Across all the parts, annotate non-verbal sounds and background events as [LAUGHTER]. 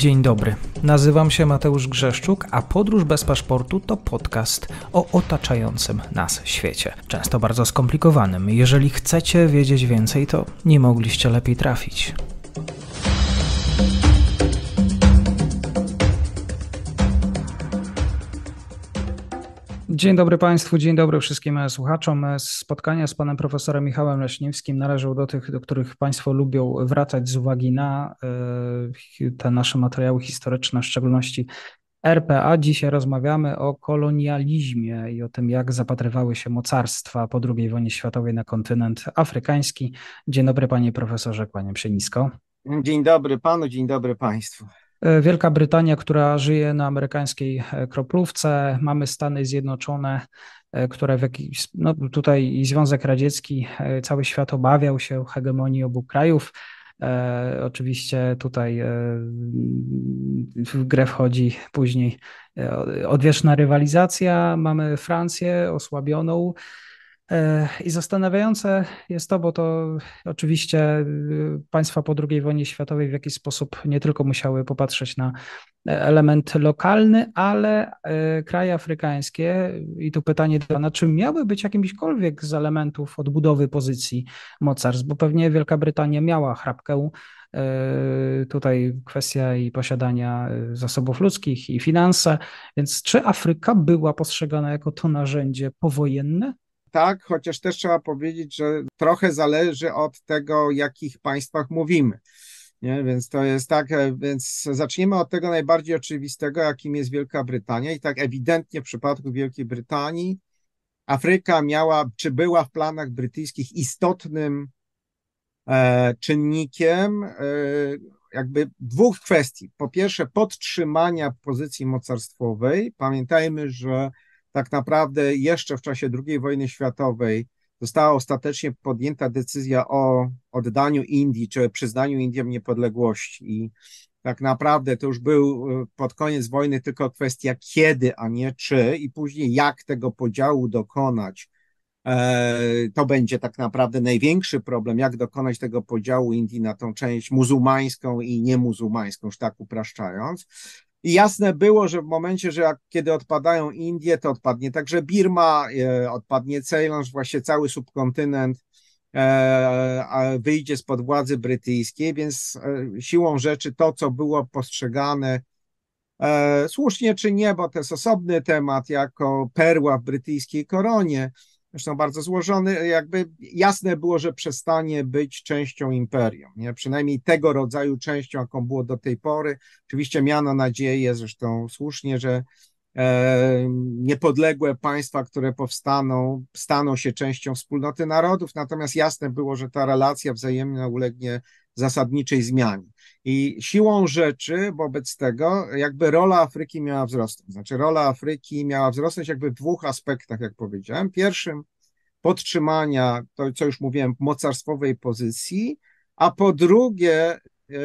Dzień dobry, nazywam się Mateusz Grzeszczuk, a Podróż bez paszportu to podcast o otaczającym nas świecie. Często bardzo skomplikowanym. Jeżeli chcecie wiedzieć więcej, to nie mogliście lepiej trafić. Dzień dobry Państwu, dzień dobry wszystkim e, słuchaczom. E, spotkania z panem profesorem Michałem Leśniewskim należą do tych, do których Państwo lubią wracać z uwagi na e, te nasze materiały historyczne, w szczególności RPA. Dzisiaj rozmawiamy o kolonializmie i o tym, jak zapatrywały się mocarstwa po II wojnie światowej na kontynent afrykański. Dzień dobry panie profesorze, kłaniam się nisko. Dzień dobry panu, dzień dobry państwu. E, Wielka Brytania, która żyje na amerykańskiej e, kroplówce, mamy Stany Zjednoczone, e, które w jakiś, no tutaj i Związek Radziecki, cały świat obawiał się hegemonii obu krajów. E, oczywiście tutaj e, w grę wchodzi później odwieczna rywalizacja. Mamy Francję osłabioną, i zastanawiające jest to, bo to oczywiście y, państwa po II wojnie światowej w jakiś sposób nie tylko musiały popatrzeć na e, element lokalny, ale e, kraje afrykańskie, i tu pytanie do Pana, czy miały być jakimśkolwiek z elementów odbudowy pozycji mocarstw, bo pewnie Wielka Brytania miała chrapkę e, tutaj kwestia i posiadania zasobów ludzkich i finanse, więc czy Afryka była postrzegana jako to narzędzie powojenne? tak, chociaż też trzeba powiedzieć, że trochę zależy od tego, o jakich państwach mówimy. Nie? Więc to jest tak, e, więc zaczniemy od tego najbardziej oczywistego, jakim jest Wielka Brytania. I tak ewidentnie w przypadku Wielkiej Brytanii Afryka miała, czy była w planach brytyjskich istotnym e, czynnikiem e, jakby dwóch kwestii. Po pierwsze, podtrzymania pozycji mocarstwowej. Pamiętajmy, że tak naprawdę jeszcze w czasie II wojny światowej została ostatecznie podjęta decyzja o oddaniu Indii, czy przyznaniu Indiom niepodległości. I tak naprawdę to już był e, pod koniec wojny tylko kwestia kiedy, a nie czy, i później jak tego podziału dokonać. E, to będzie tak naprawdę największy problem, jak dokonać tego podziału Indii na tą część muzułmańską i niemuzułmańską, już tak upraszczając. I jasne było, że w momencie, że jak, kiedy odpadają Indie, to odpadnie także Birma, e, odpadnie Ceylon, właśnie cały subkontynent e, wyjdzie spod władzy brytyjskiej, więc e, siłą rzeczy to, co było postrzegane słusznie czy nie, bo to jest osobny temat, jako perła w brytyjskiej koronie, zresztą bardzo złożony, jakby jasne było, że przestanie być częścią imperium, nie? przynajmniej tego rodzaju częścią, jaką było do tej pory. Oczywiście miano nadzieję, zresztą słusznie, że E, niepodległe państwa, które powstaną, staną się częścią wspólnoty narodów, natomiast jasne było, że ta relacja wzajemna ulegnie zasadniczej zmianie. I siłą rzeczy wobec tego jakby rola Afryki miała wzrosnąć. Znaczy rola Afryki miała wzrosnąć jakby w dwóch aspektach, jak powiedziałem. Pierwszym podtrzymania, to co już mówiłem, mocarstwowej pozycji, a po drugie y,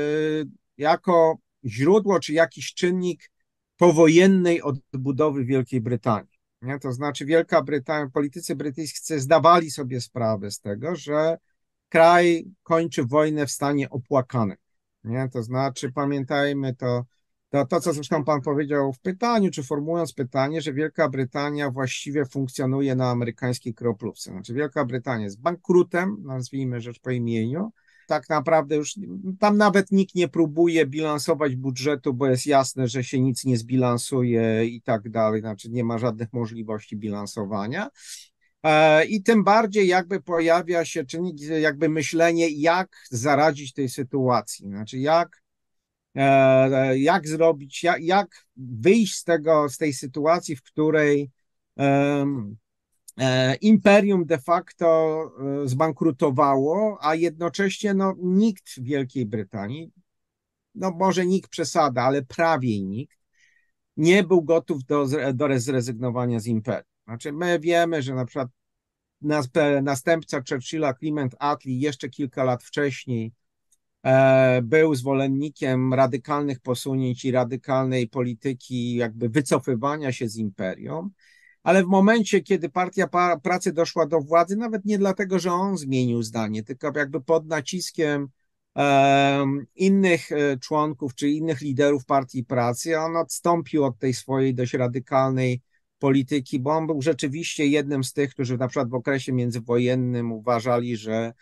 jako źródło czy jakiś czynnik powojennej odbudowy Wielkiej Brytanii. Nie? To znaczy, Wielka Brytania, politycy brytyjscy zdawali sobie sprawę z tego, że kraj kończy wojnę w stanie opłakanym. Nie? To znaczy, pamiętajmy to, to, to, co zresztą pan powiedział w pytaniu, czy formułując pytanie, że Wielka Brytania właściwie funkcjonuje na amerykańskiej kroplówce. Znaczy, Wielka Brytania jest bankrutem, nazwijmy rzecz po imieniu, tak naprawdę już tam nawet nikt nie próbuje bilansować budżetu, bo jest jasne, że się nic nie zbilansuje i tak dalej, znaczy nie ma żadnych możliwości bilansowania. E, I tym bardziej jakby pojawia się czynnik, jakby myślenie, jak zaradzić tej sytuacji, znaczy jak, e, e, jak zrobić, jak, jak wyjść z tego, z tej sytuacji, w której E, imperium de facto e, zbankrutowało, a jednocześnie no, nikt w Wielkiej Brytanii, no może nikt przesada, ale prawie nikt, nie był gotów do, do zrezygnowania z imperium. Znaczy, my wiemy, że na przykład następca Churchilla, Clement Attlee, jeszcze kilka lat wcześniej e, był zwolennikiem radykalnych posunięć i radykalnej polityki jakby wycofywania się z imperium ale w momencie, kiedy Partia Pracy doszła do władzy, nawet nie dlatego, że on zmienił zdanie, tylko jakby pod naciskiem innych e, członków czy innych liderów Partii Pracy, on odstąpił od tej swojej dość radykalnej polityki, bo on był rzeczywiście jednym z tych, którzy na przykład w okresie międzywojennym uważali, że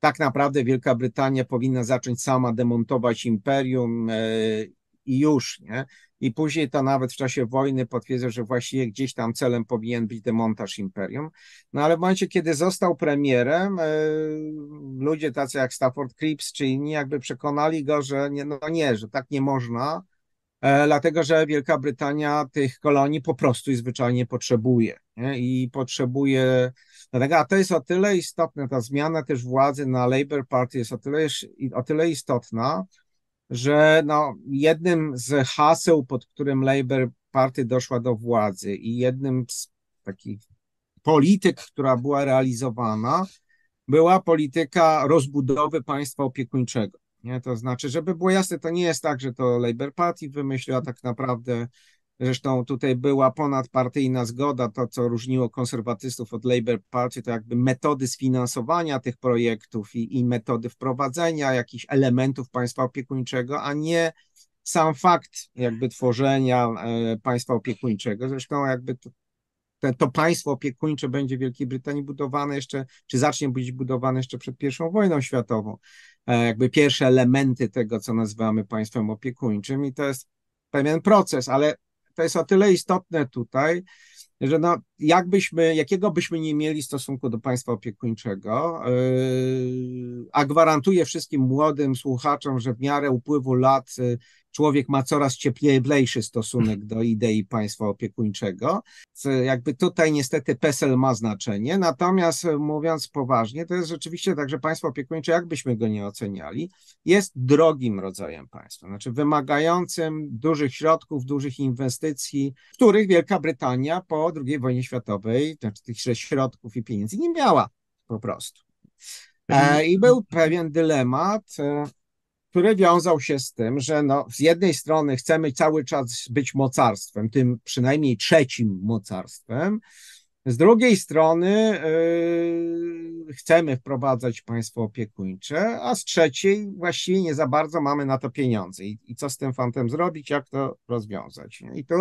tak naprawdę Wielka Brytania powinna zacząć sama demontować imperium e, i już, nie? I później to nawet w czasie wojny potwierdza, że właściwie gdzieś tam celem powinien być demontaż imperium. No ale w momencie, kiedy został premierem, e, ludzie tacy jak Stafford Cripps czy inni jakby przekonali go, że nie, no nie, że tak nie można, e, dlatego że Wielka Brytania tych kolonii po prostu i zwyczajnie potrzebuje. Nie? I potrzebuje. Dlatego, a to jest o tyle istotne, ta zmiana też władzy na Labour Party jest o tyle, o tyle istotna, że no, jednym z haseł, pod którym Labour Party doszła do władzy i jednym z takich polityk, która była realizowana, była polityka rozbudowy państwa opiekuńczego. Nie? To znaczy, żeby było jasne, to nie jest tak, że to Labour Party wymyśliła, tak naprawdę Zresztą tutaj była ponadpartyjna zgoda, to co różniło konserwatystów od Labour Party, to jakby metody sfinansowania tych projektów i, i metody wprowadzenia jakichś elementów państwa opiekuńczego, a nie sam fakt jakby tworzenia e, państwa opiekuńczego. Zresztą jakby to, to państwo opiekuńcze będzie w Wielkiej Brytanii budowane jeszcze, czy zacznie być budowane jeszcze przed I wojną światową. E, jakby pierwsze elementy tego, co nazywamy państwem opiekuńczym i to jest pewien proces, ale to jest o tyle istotne tutaj, że no, jakbyśmy, jakiego byśmy nie mieli stosunku do państwa opiekuńczego, yy, a gwarantuję wszystkim młodym słuchaczom, że w miarę upływu lat yy, człowiek ma coraz cieplejszy stosunek do idei państwa opiekuńczego. Jakby tutaj niestety PESEL ma znaczenie, natomiast e, mówiąc poważnie, to jest rzeczywiście tak, że państwo opiekuńcze, jakbyśmy go nie oceniali, jest drogim rodzajem państwa, znaczy wymagającym dużych środków, dużych inwestycji, których Wielka Brytania po II wojnie światowej, znaczy tych środków i pieniędzy nie miała po prostu. E, mhm. I był pewien dylemat, e, który wiązał się z tym, że no, z jednej strony chcemy cały czas być mocarstwem, tym przynajmniej trzecim mocarstwem, z drugiej strony yy, chcemy wprowadzać państwo opiekuńcze, a z trzeciej właściwie nie za bardzo mamy na to pieniądze. I, i co z tym fantem zrobić, jak to rozwiązać? I tu,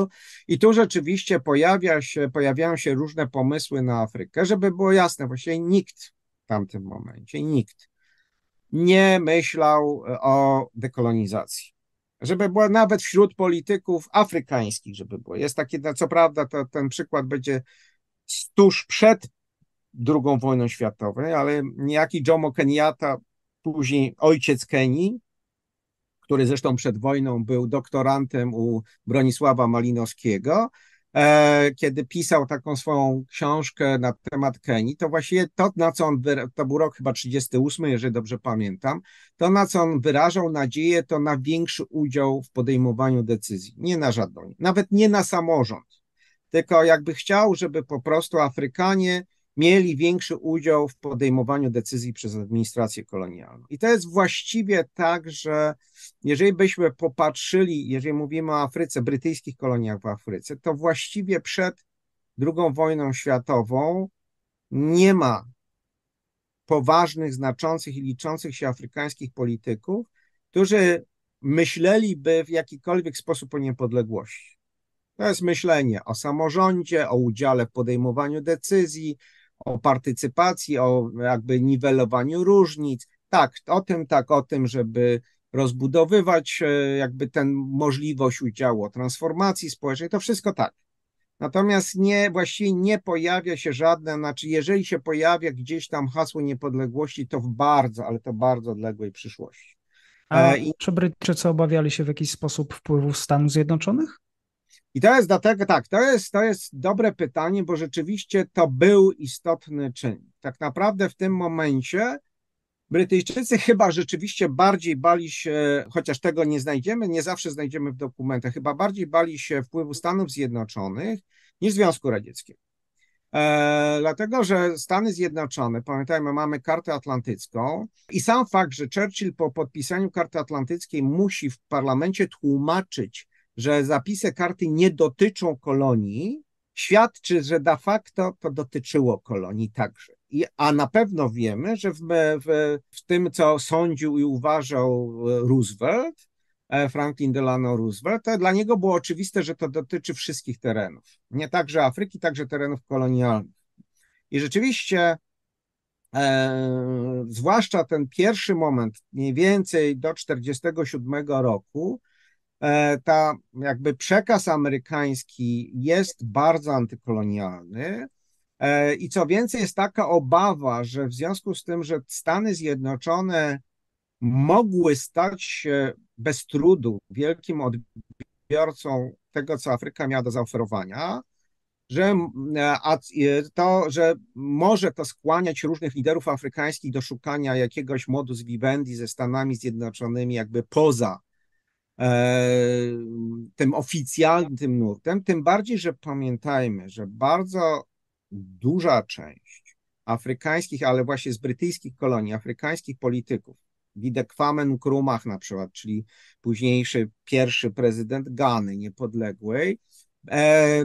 i tu rzeczywiście pojawia się, pojawiają się różne pomysły na Afrykę, żeby było jasne, właściwie nikt w tamtym momencie, nikt nie myślał e, o dekolonizacji. Żeby była nawet wśród polityków afrykańskich, żeby było. Jest takie, co prawda, to, ten przykład będzie tuż przed II wojną światową, ale niejaki Jomo Kenyatta, później ojciec Kenii, który zresztą przed wojną był doktorantem u Bronisława Malinowskiego, E, kiedy pisał taką swoją książkę na temat Kenii, to właśnie to, na co on, to był rok chyba 38, jeżeli dobrze pamiętam, to na co on wyrażał nadzieję, to na większy udział w podejmowaniu decyzji, nie na żadną, nawet nie na samorząd, tylko jakby chciał, żeby po prostu Afrykanie mieli większy udział w podejmowaniu decyzji przez administrację kolonialną. I to jest właściwie tak, że jeżeli byśmy popatrzyli, jeżeli mówimy o Afryce, brytyjskich koloniach w Afryce, to właściwie przed II wojną światową nie ma poważnych, znaczących i liczących się afrykańskich polityków, którzy myśleliby w jakikolwiek sposób o niepodległości. To jest myślenie o samorządzie, o udziale w podejmowaniu decyzji, o partycypacji, o jakby niwelowaniu różnic. Tak, o tym, tak, o tym, żeby rozbudowywać e, jakby tę możliwość udziału, transformacji społecznej, to wszystko tak. Natomiast nie, właściwie nie pojawia się żadne, znaczy jeżeli się pojawia gdzieś tam hasło niepodległości, to w bardzo, ale to bardzo odległej przyszłości. A e, I... czy Brytyjczycy obawiali się w jakiś sposób wpływu Stanów Zjednoczonych? I to jest dlatego, tak, to jest, to jest dobre pytanie, bo rzeczywiście to był istotny czyn. Tak naprawdę w tym momencie Brytyjczycy chyba rzeczywiście bardziej bali się, chociaż tego nie znajdziemy, nie zawsze znajdziemy w dokumentach, chyba bardziej bali się wpływu Stanów Zjednoczonych niż Związku Radzieckiego. E, dlatego, że Stany Zjednoczone, pamiętajmy, mamy kartę atlantycką i sam fakt, że Churchill po podpisaniu karty atlantyckiej musi w parlamencie tłumaczyć że zapisy karty nie dotyczą kolonii, świadczy, że de facto to dotyczyło kolonii także. I, a na pewno wiemy, że w, w, w tym, co sądził i uważał e, Roosevelt, e, Franklin Delano Roosevelt, to dla niego było oczywiste, że to dotyczy wszystkich terenów. Nie także Afryki, także terenów kolonialnych. I rzeczywiście, e, zwłaszcza ten pierwszy moment, mniej więcej do 1947 roku, E, ta jakby przekaz amerykański jest bardzo antykolonialny. E, I co więcej, jest taka obawa, że w związku z tym, że Stany Zjednoczone mogły stać się bez trudu wielkim odbiorcą tego, co Afryka miała do zaoferowania, że, to, że może to skłaniać różnych liderów afrykańskich do szukania jakiegoś modus vivendi ze Stanami Zjednoczonymi, jakby poza E, tym oficjalnym nurtem, tym bardziej, że pamiętajmy, że bardzo duża część afrykańskich, ale właśnie z brytyjskich kolonii, afrykańskich polityków, Kwamen Krumach na przykład, czyli późniejszy pierwszy prezydent Gany niepodległej, e,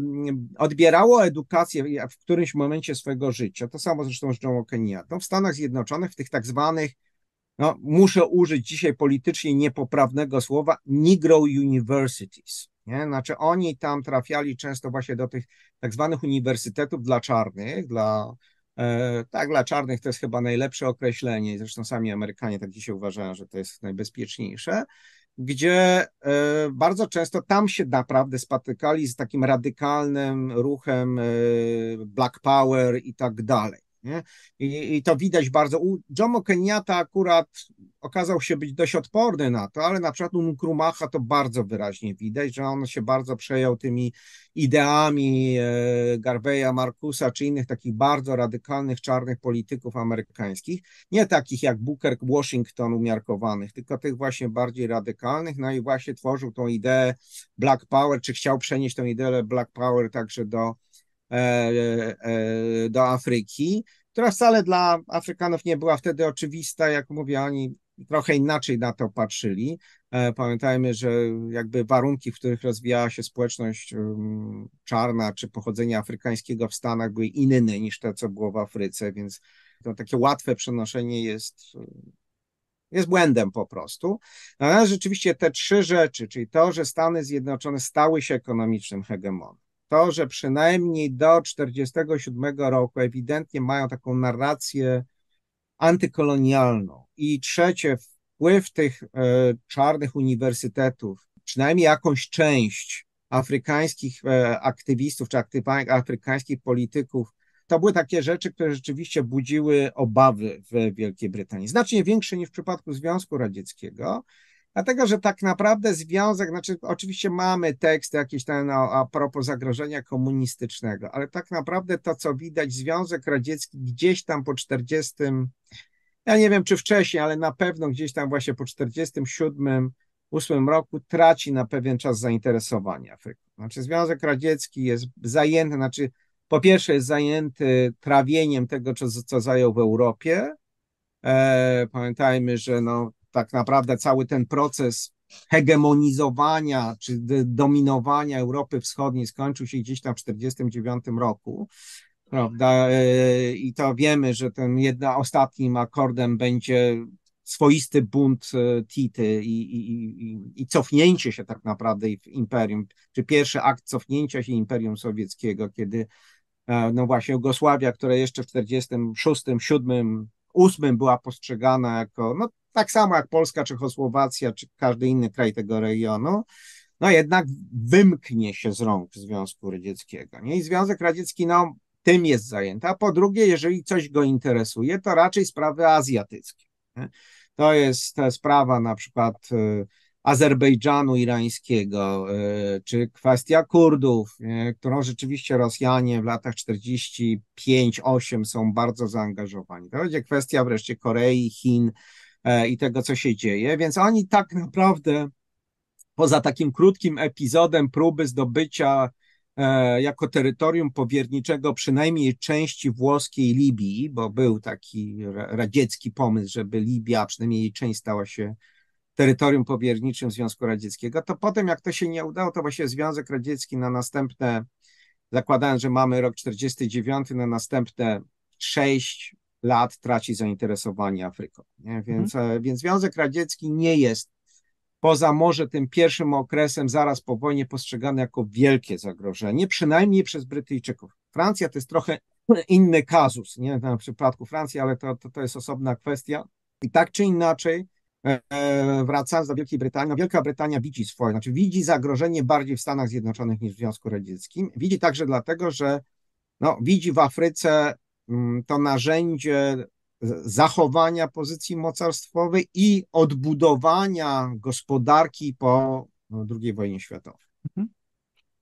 odbierało edukację w którymś momencie swojego życia, to samo zresztą z John Kenyatta, w Stanach Zjednoczonych, w tych tak zwanych no, muszę użyć dzisiaj politycznie niepoprawnego słowa, Negro Universities. Nie? Znaczy oni tam trafiali często właśnie do tych tak zwanych uniwersytetów dla czarnych, dla, e, tak, dla czarnych to jest chyba najlepsze określenie, zresztą sami Amerykanie tak dzisiaj uważają, że to jest najbezpieczniejsze, gdzie e, bardzo często tam się naprawdę spotykali z takim radykalnym ruchem e, Black Power i tak dalej. Nie? I, I, to widać bardzo. U Jomo Kenyatta akurat okazał się być dość odporny na to, ale na przykład u Nkrumacha to bardzo wyraźnie widać, że on się bardzo przejął tymi ideami e, Garveya, Markusa czy innych takich bardzo radykalnych, czarnych polityków amerykańskich. Nie takich jak Booker Washington umiarkowanych, tylko tych właśnie bardziej radykalnych. No i właśnie tworzył tą ideę Black Power, czy chciał przenieść tą ideę Black Power także do E, e, do Afryki, która wcale dla Afrykanów nie była wtedy oczywista, jak mówię, oni trochę inaczej na to patrzyli. E, pamiętajmy, że jakby warunki, w których rozwijała się społeczność czarna czy pochodzenia afrykańskiego w Stanach były inne niż to, co było w Afryce, więc to takie łatwe przenoszenie jest, y, jest błędem po prostu. Natomiast rzeczywiście te trzy rzeczy, czyli to, że Stany Zjednoczone stały się ekonomicznym hegemonem, to, że przynajmniej do 1947 roku ewidentnie mają taką narrację antykolonialną. I trzecie, wpływ tych e, czarnych uniwersytetów, przynajmniej jakąś część afrykańskich e, aktywistów czy afrykańskich polityków, to były takie rzeczy, które rzeczywiście budziły obawy w Wielkiej Brytanii. Znacznie większe niż w przypadku Związku Radzieckiego, Dlatego, że tak naprawdę związek, znaczy oczywiście mamy tekst jakiś ten a, a propos zagrożenia komunistycznego, ale tak naprawdę to, co widać, Związek Radziecki gdzieś tam po 40, ja nie wiem czy wcześniej, ale na pewno gdzieś tam właśnie po 47, 8 roku traci na pewien czas zainteresowanie Afryką. Znaczy Związek Radziecki jest zajęty, znaczy po pierwsze jest zajęty trawieniem tego, co, co zajął w Europie, e, Pamiętajmy, że no, tak naprawdę cały ten proces hegemonizowania czy dominowania Europy Wschodniej skończył się gdzieś tam w 1949 roku. Prawda? E, I to wiemy, że ten jedna ostatnim akordem będzie swoisty bunt e, Tity i, i, i, cofnięcie się tak naprawdę w imperium, czy pierwszy akt cofnięcia się imperium sowieckiego, kiedy e, no właśnie Jugosławia, która jeszcze w 1946, 1947, 1948 była postrzegana jako no, tak samo jak Polska, Czechosłowacja, czy każdy inny kraj tego regionu, no jednak wymknie się z rąk Związku Radzieckiego. Nie? I Związek Radziecki no, tym jest zajęty. A po drugie, jeżeli coś go interesuje, to raczej sprawy azjatyckie. Nie? To jest sprawa na przykład y, Azerbejdżanu irańskiego, y, czy kwestia Kurdów, którą rzeczywiście Rosjanie w latach 45-8 są bardzo zaangażowani. To będzie kwestia wreszcie Korei, Chin, E, i tego, co się dzieje. Więc oni tak naprawdę poza takim krótkim epizodem próby zdobycia e, jako terytorium powierniczego przynajmniej części włoskiej Libii, bo był taki radziecki pomysł, żeby Libia, przynajmniej jej część stała się terytorium powierniczym Związku Radzieckiego, to potem jak to się nie udało, to właśnie Związek Radziecki na następne, zakładając, że mamy rok 49, na następne sześć lat traci zainteresowanie Afryką. Nie? Mhm. Więc, e, więc Związek Radziecki nie jest poza może tym pierwszym okresem zaraz po wojnie postrzegany jako wielkie zagrożenie, przynajmniej przez Brytyjczyków. Francja to jest trochę inny kazus, nie na przypadku Francji, ale to, to, to jest osobna kwestia. I tak czy inaczej, e, e, wracając do Wielkiej Brytanii, no, Wielka Brytania widzi swoje, znaczy widzi zagrożenie bardziej w Stanach Zjednoczonych niż w Związku Radzieckim. Widzi także dlatego, że no, widzi w Afryce Mm, to narzędzie zachowania pozycji mocarstwowej i odbudowania gospodarki po no, II wojnie światowej. Mhm.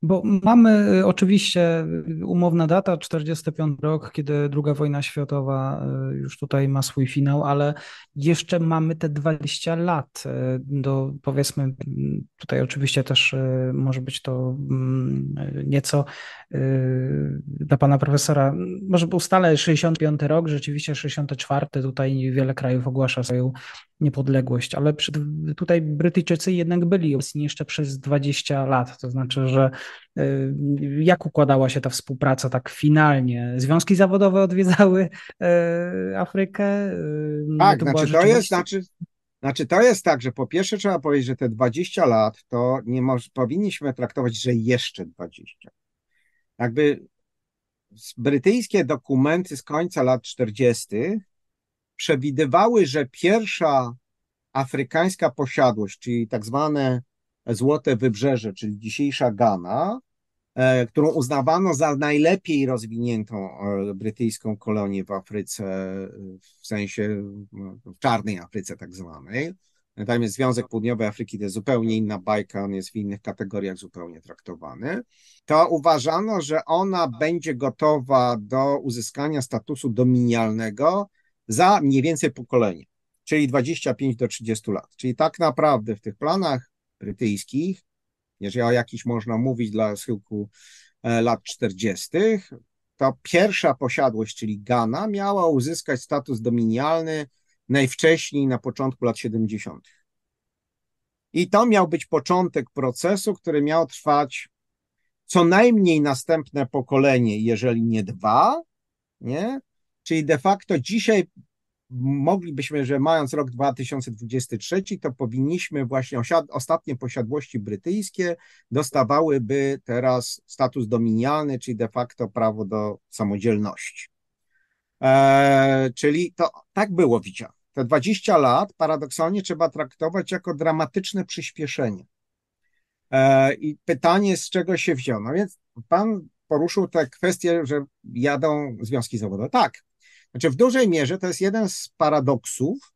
Bo mamy y, oczywiście umowna data, 45 rok, kiedy II wojna światowa y, już tutaj ma swój finał, ale jeszcze mamy te 20 lat y, do powiedzmy, tutaj oczywiście też może być to mm, nieco dla pana profesora, może ustale 65 rok, rzeczywiście 64, tutaj wiele krajów ogłasza swoją niepodległość, ale przy, tutaj Brytyjczycy jednak byli obecni jeszcze przez 20 lat, to znaczy, że Y, jak układała się ta współpraca tak finalnie? Związki zawodowe odwiedzały y, Afrykę? Y, no tak, to znaczy, to jest, znaczy, znaczy to jest tak, że po pierwsze trzeba powiedzieć, że te 20 lat to nie moż, powinniśmy traktować, że jeszcze 20. Jakby brytyjskie dokumenty z końca lat 40. przewidywały, że pierwsza afrykańska posiadłość, czyli tak zwane Złote Wybrzeże, czyli dzisiejsza Ghana, e, którą uznawano za najlepiej rozwiniętą e, brytyjską kolonię w Afryce, w sensie no, w czarnej Afryce tak zwanej. Natomiast Związek Południowej Afryki to jest zupełnie inna bajka, on jest w innych kategoriach zupełnie traktowany. To uważano, że ona będzie gotowa do uzyskania statusu dominialnego za mniej więcej pokolenie, czyli 25 do 30 lat. Czyli tak naprawdę w tych planach brytyjskich, jeżeli o jakichś można mówić dla schyłku e, lat 40., ta pierwsza posiadłość, czyli Ghana, miała uzyskać status dominialny najwcześniej na początku lat 70. I to miał być początek procesu, który miał trwać co najmniej następne pokolenie, jeżeli nie dwa, nie? Czyli de facto dzisiaj moglibyśmy, że mając rok 2023, to powinniśmy właśnie ostatnie posiadłości brytyjskie dostawałyby teraz status dominialny, czyli de facto prawo do samodzielności. E, czyli to tak było widziane. Te 20 lat paradoksalnie trzeba traktować jako dramatyczne przyspieszenie. E, I pytanie, z czego się wziął. No więc pan poruszył tę kwestię, że jadą związki zawodowe. Tak, znaczy w dużej mierze to jest jeden z paradoksów.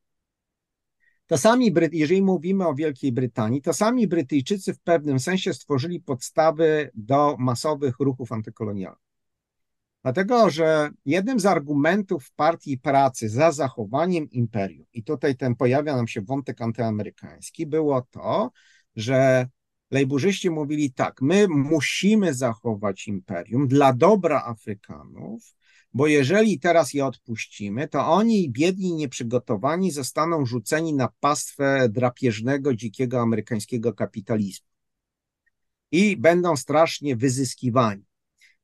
To sami jeżeli mówimy o Wielkiej Brytanii, to sami Brytyjczycy w pewnym sensie stworzyli podstawy do masowych ruchów antykolonialnych. Dlatego, że jednym z argumentów partii pracy za zachowaniem imperium, i tutaj ten pojawia nam się wątek antyamerykański, było to, że lejburzyści mówili tak, my musimy zachować imperium dla dobra Afrykanów, bo jeżeli teraz je odpuścimy, to oni biedni i nieprzygotowani zostaną rzuceni na pastwę drapieżnego, dzikiego amerykańskiego kapitalizmu i będą strasznie wyzyskiwani.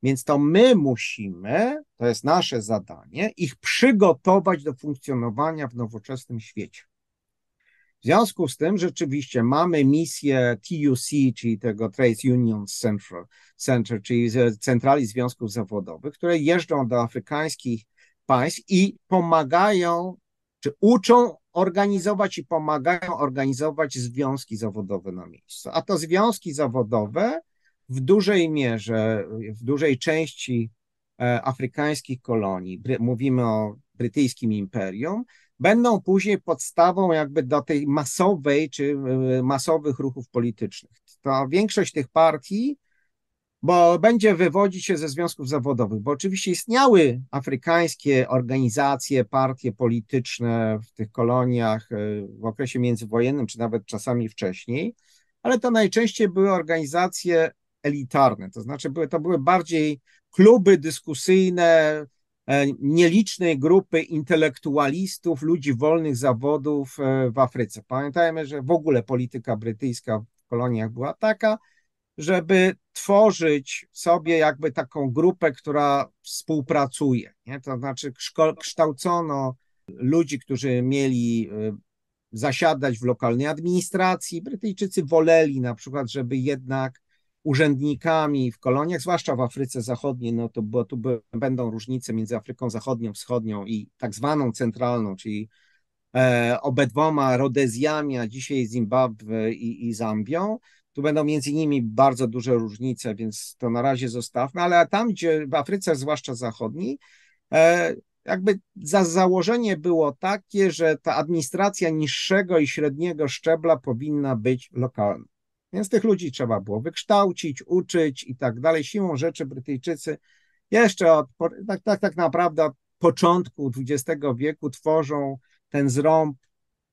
Więc to my musimy, to jest nasze zadanie, ich przygotować do funkcjonowania w nowoczesnym świecie. W związku z tym rzeczywiście mamy misję TUC, czyli tego Trade Union Central, Center, czyli Centrali Związków Zawodowych, które jeżdżą do afrykańskich państw i pomagają, czy uczą organizować i pomagają organizować związki zawodowe na miejscu. A to związki zawodowe w dużej mierze, w dużej części e, afrykańskich kolonii, mówimy o brytyjskim imperium, będą później podstawą jakby do tej masowej czy y, masowych ruchów politycznych. To większość tych partii, bo będzie wywodzić się ze związków zawodowych, bo oczywiście istniały afrykańskie organizacje, partie polityczne w tych koloniach y, w okresie międzywojennym, czy nawet czasami wcześniej, ale to najczęściej były organizacje elitarne, to znaczy były, to były bardziej kluby dyskusyjne, E, nielicznej grupy intelektualistów, ludzi wolnych zawodów e, w Afryce. Pamiętajmy, że w ogóle polityka brytyjska w koloniach była taka, żeby tworzyć sobie jakby taką grupę, która współpracuje. Nie? To znaczy kształcono ludzi, którzy mieli e, zasiadać w lokalnej administracji. Brytyjczycy woleli na przykład, żeby jednak urzędnikami w koloniach, zwłaszcza w Afryce Zachodniej, no to bo tu będą różnice między Afryką Zachodnią, Wschodnią i tak zwaną centralną, czyli e, obedwoma Rodezjami, a dzisiaj Zimbabwe i, i Zambią. Tu będą między nimi bardzo duże różnice, więc to na razie zostawmy, ale tam, gdzie w Afryce, zwłaszcza zachodniej, e, jakby za założenie było takie, że ta administracja niższego i średniego szczebla powinna być lokalna. Więc tych ludzi trzeba było wykształcić, uczyć i tak dalej. Siłą rzeczy Brytyjczycy jeszcze od, tak, tak, tak naprawdę od początku XX wieku tworzą ten zrąb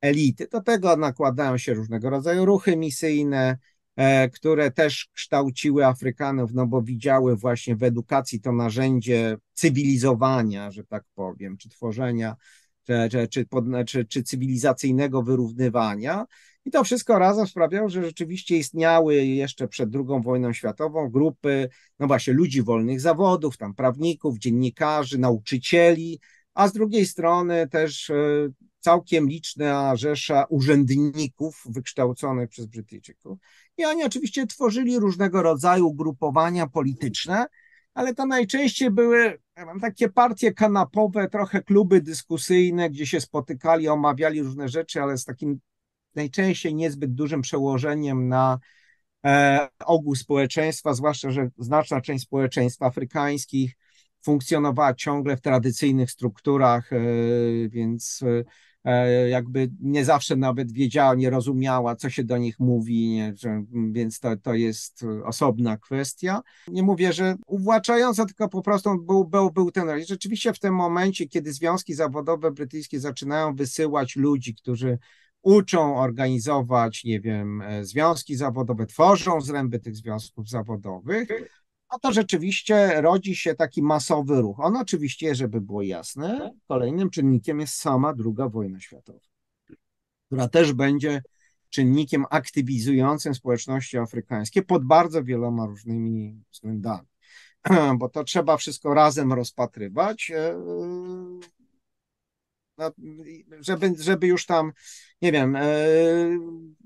elity. Do tego nakładają się różnego rodzaju ruchy misyjne, e, które też kształciły Afrykanów, no bo widziały właśnie w edukacji to narzędzie cywilizowania, że tak powiem, czy tworzenia, czy, czy, czy, czy, czy cywilizacyjnego wyrównywania. I to wszystko razem sprawiało, że rzeczywiście istniały jeszcze przed II wojną światową grupy, no właśnie, ludzi wolnych zawodów, tam prawników, dziennikarzy, nauczycieli, a z drugiej strony też e, całkiem liczna rzesza urzędników wykształconych przez Brytyjczyków. I oni oczywiście tworzyli różnego rodzaju grupowania polityczne, ale to najczęściej były takie partie kanapowe, trochę kluby dyskusyjne, gdzie się spotykali, omawiali różne rzeczy, ale z takim najczęściej niezbyt dużym przełożeniem na e, ogół społeczeństwa, zwłaszcza, że znaczna część społeczeństw afrykańskich funkcjonowała ciągle w tradycyjnych strukturach, e, więc e, jakby nie zawsze nawet wiedziała, nie rozumiała, co się do nich mówi, nie, że, więc to, to jest osobna kwestia. Nie mówię, że uwłaczająca, tylko po prostu był, był, był ten raz. Rzeczywiście w tym momencie, kiedy związki zawodowe brytyjskie zaczynają wysyłać ludzi, którzy uczą organizować, nie wiem, e, związki zawodowe, tworzą zręby tych związków zawodowych, no to rzeczywiście rodzi się taki masowy ruch. On oczywiście, żeby było jasne, tak. kolejnym czynnikiem jest sama druga wojna światowa, która też będzie czynnikiem aktywizującym społeczności afrykańskie pod bardzo wieloma różnymi względami. [CLEARS THROAT] Bo to trzeba wszystko razem rozpatrywać. E, żeby, żeby już tam, nie wiem, e,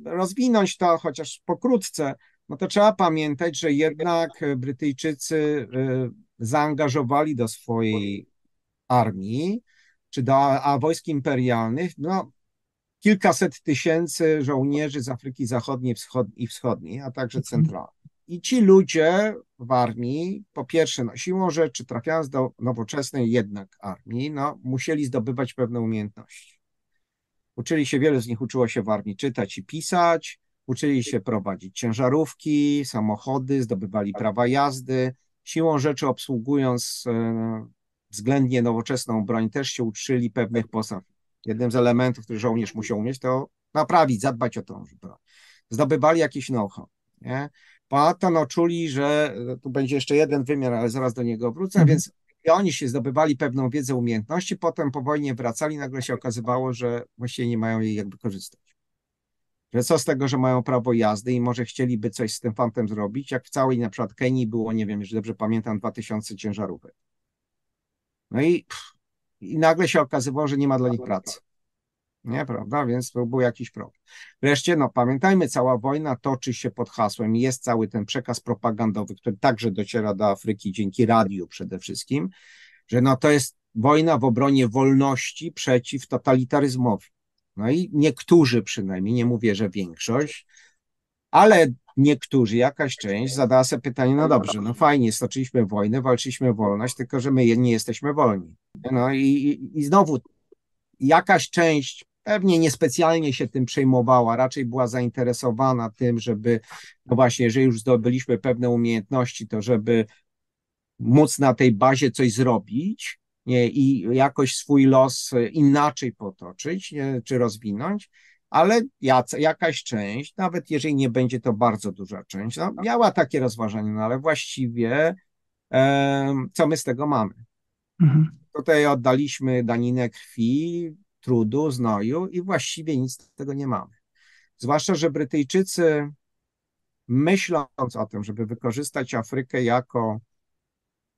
rozwinąć to chociaż pokrótce, no to trzeba pamiętać, że jednak Brytyjczycy e, zaangażowali do swojej armii, czy do a wojsk imperialnych, no, kilkaset tysięcy żołnierzy z Afryki Zachodniej i Wschodniej, a także mhm. centralnej. I ci ludzie w armii, po pierwsze, no, siłą rzeczy, trafiając do nowoczesnej jednak armii, no, musieli zdobywać pewne umiejętności. Uczyli się, wielu z nich uczyło się w armii czytać i pisać, uczyli się prowadzić ciężarówki, samochody, zdobywali prawa jazdy. Siłą rzeczy, obsługując e, względnie nowoczesną broń, też się uczyli pewnych postaw. Jednym z elementów, który żołnierz musiał umieć, to naprawić, zadbać o tą broń. Zdobywali jakieś know-how. Nie? Patano czuli, że e, tu będzie jeszcze jeden wymiar, ale zaraz do niego wrócę, mhm. więc oni się zdobywali pewną wiedzę, umiejętności, potem po wojnie wracali, nagle się okazywało, że właściwie nie mają jej jakby korzystać. Że co z tego, że mają prawo jazdy i może chcieliby coś z tym fantem zrobić, jak w całej na przykład Kenii było, nie wiem, już dobrze pamiętam, 2000 ciężarówek. No i, pff, i nagle się okazywało, że nie ma dla nich pracy nie, prawda? Więc to był jakiś problem. Wreszcie, no pamiętajmy, cała wojna toczy się pod hasłem, jest cały ten przekaz propagandowy, który także dociera do Afryki dzięki radiu przede wszystkim, że no to jest wojna w obronie wolności przeciw totalitaryzmowi. No i niektórzy przynajmniej, nie mówię, że większość, ale niektórzy, jakaś część zadała sobie pytanie, no dobrze, no fajnie, stoczyliśmy wojnę, walczyliśmy o wolność, tylko że my nie jesteśmy wolni. No i, i, i znowu jakaś część pewnie niespecjalnie się tym przejmowała, raczej była zainteresowana tym, żeby, no właśnie, jeżeli już zdobyliśmy pewne umiejętności, to żeby móc na tej bazie coś zrobić nie, i jakoś swój los inaczej potoczyć nie, czy rozwinąć. Ale jakaś część, nawet jeżeli nie będzie to bardzo duża część, no, miała takie rozważanie, no ale właściwie e, co my z tego mamy? Mhm. Tutaj oddaliśmy daninę krwi, trudu, znoju i właściwie nic z tego nie mamy. Zwłaszcza, że Brytyjczycy, myśląc o tym, żeby wykorzystać Afrykę jako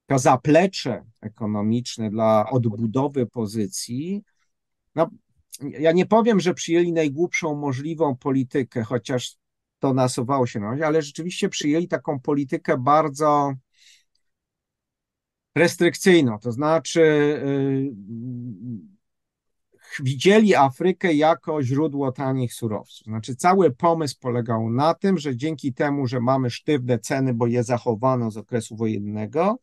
to zaplecze ekonomiczne dla odbudowy pozycji, no, ja nie powiem, że przyjęli najgłupszą możliwą politykę, chociaż to nasuwało się na myśl, ale rzeczywiście przyjęli taką politykę bardzo restrykcyjną, to znaczy yy, widzieli Afrykę jako źródło tanich surowców. Znaczy, cały pomysł polegał na tym, że dzięki temu, że mamy sztywne ceny, bo je zachowano z okresu wojennego,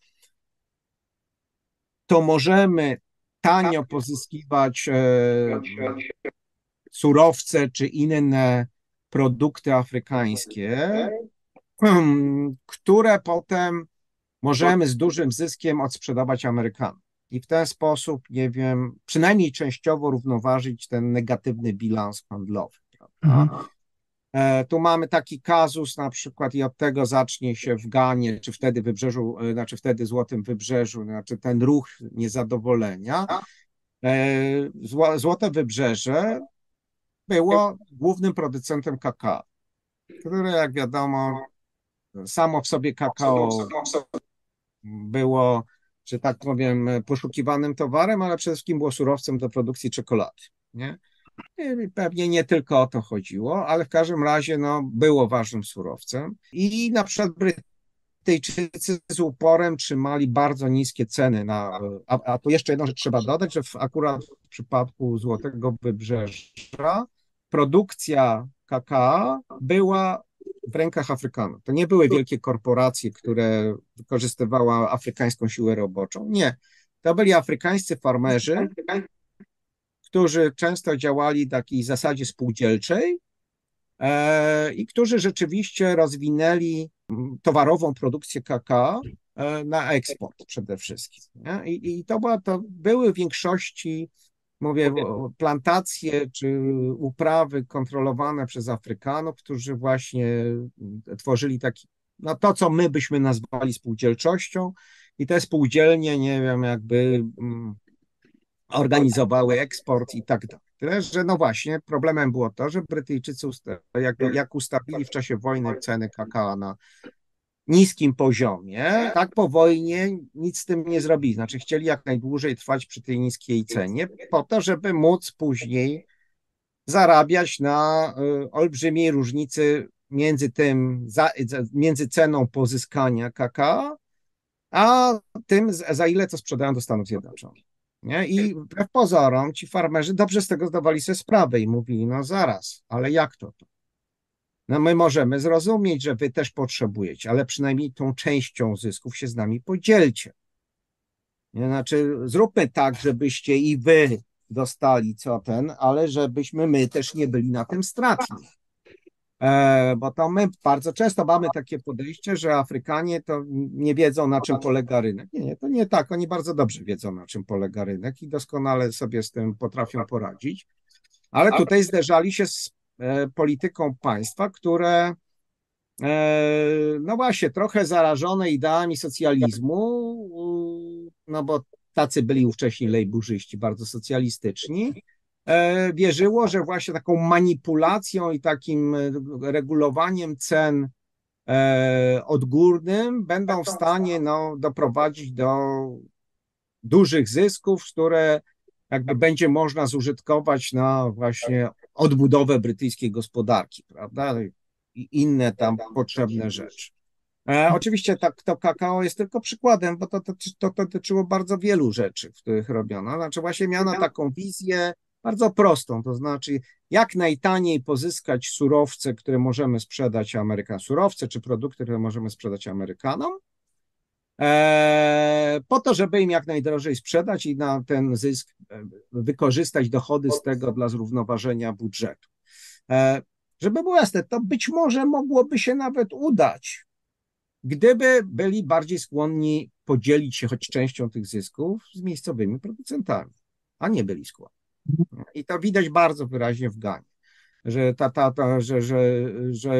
to możemy tanio tak. pozyskiwać e, surowce czy inne produkty afrykańskie, tak. [CLEARS THROAT] które potem możemy no. z dużym zyskiem odsprzedawać Amerykanom i w ten sposób, nie wiem, przynajmniej częściowo równoważyć ten negatywny bilans handlowy. Mhm. E, tu mamy taki kazus na przykład i od tego zacznie się w Ganie, czy wtedy Wybrzeżu, e, znaczy wtedy Złotym Wybrzeżu, znaczy ten ruch niezadowolenia. E, Złote Wybrzeże było głównym producentem kakao, które jak wiadomo samo w sobie kakao było że tak powiem, e, poszukiwanym towarem, ale przede wszystkim było surowcem do produkcji czekolady. Nie? E, pewnie nie tylko o to chodziło, ale w każdym razie no, było ważnym surowcem. I na przykład Brytyjczycy z uporem trzymali bardzo niskie ceny. Na, e, a, a tu jeszcze jedną rzecz trzeba dodać, że w, akurat w przypadku Złotego Wybrzeża produkcja kakao była w rękach Afrykanów. To nie były wielkie korporacje, które wykorzystywała afrykańską siłę roboczą. Nie. To byli afrykańscy farmerzy, którzy często działali w takiej zasadzie spółdzielczej e, i którzy rzeczywiście rozwinęli mm, towarową produkcję kakao e, na eksport przede wszystkim. I, I, to była, to były w większości Mówię plantacje czy uprawy kontrolowane przez Afrykanów, którzy właśnie e, tworzyli taki, no to co my byśmy nazwali spółdzielczością i te spółdzielnie, nie wiem, jakby mm, organizowały eksport i tak dalej. Tyle, że no właśnie, problemem było to, że Brytyjczycy, jak, jak ustawili w czasie wojny ceny kakao na niskim poziomie, tak po wojnie nic z tym nie zrobili. Znaczy chcieli jak najdłużej trwać przy tej niskiej cenie, po to, żeby móc później zarabiać na y, olbrzymiej różnicy między tym, między ceną pozyskania kakao, a tym, za ile to sprzedają do Stanów Zjednoczonych. Nie? I wbrew pozorom ci farmerzy dobrze z tego zdawali sobie sprawę i mówili, no zaraz, ale jak to? No my możemy zrozumieć, że wy też potrzebujecie, ale przynajmniej tą częścią zysków się z nami podzielcie. Znaczy, zróbmy tak, żebyście i wy dostali co ten, ale żebyśmy my też nie byli na tym stratni. E, bo to my bardzo często mamy takie podejście, że Afrykanie to nie wiedzą, na czym polega rynek. Nie, nie, to nie tak. Oni bardzo dobrze wiedzą, na czym polega rynek i doskonale sobie z tym potrafią poradzić. Ale tutaj zderzali się z E, polityką państwa, które e, no właśnie, trochę zarażone ideami socjalizmu, no bo tacy byli ówcześni lejburzyści, bardzo socjalistyczni, e, wierzyło, że właśnie taką manipulacją i takim regulowaniem cen odgórnym będą w stanie no, doprowadzić do dużych zysków, które jakby będzie można zużytkować na właśnie odbudowę brytyjskiej gospodarki, prawda? I inne tam potrzebne rzeczy. E, oczywiście tak, to kakao jest tylko przykładem, bo to, to, to dotyczyło bardzo wielu rzeczy, w których robiono. Znaczy właśnie miano tak. taką wizję bardzo prostą, to znaczy jak najtaniej pozyskać surowce, które możemy sprzedać Amerykanom, surowce czy produkty, które możemy sprzedać Amerykanom, Eee, po to, żeby im jak najdrożej sprzedać i na ten zysk e, wykorzystać dochody z tego dla zrównoważenia budżetu. Eee, żeby było jasne, to być może mogłoby się nawet udać, gdyby byli bardziej skłonni podzielić się choć częścią tych zysków z miejscowymi producentami, a nie byli skłonni. I to widać bardzo wyraźnie w Ganie że, ta, ta, ta, że, że, że,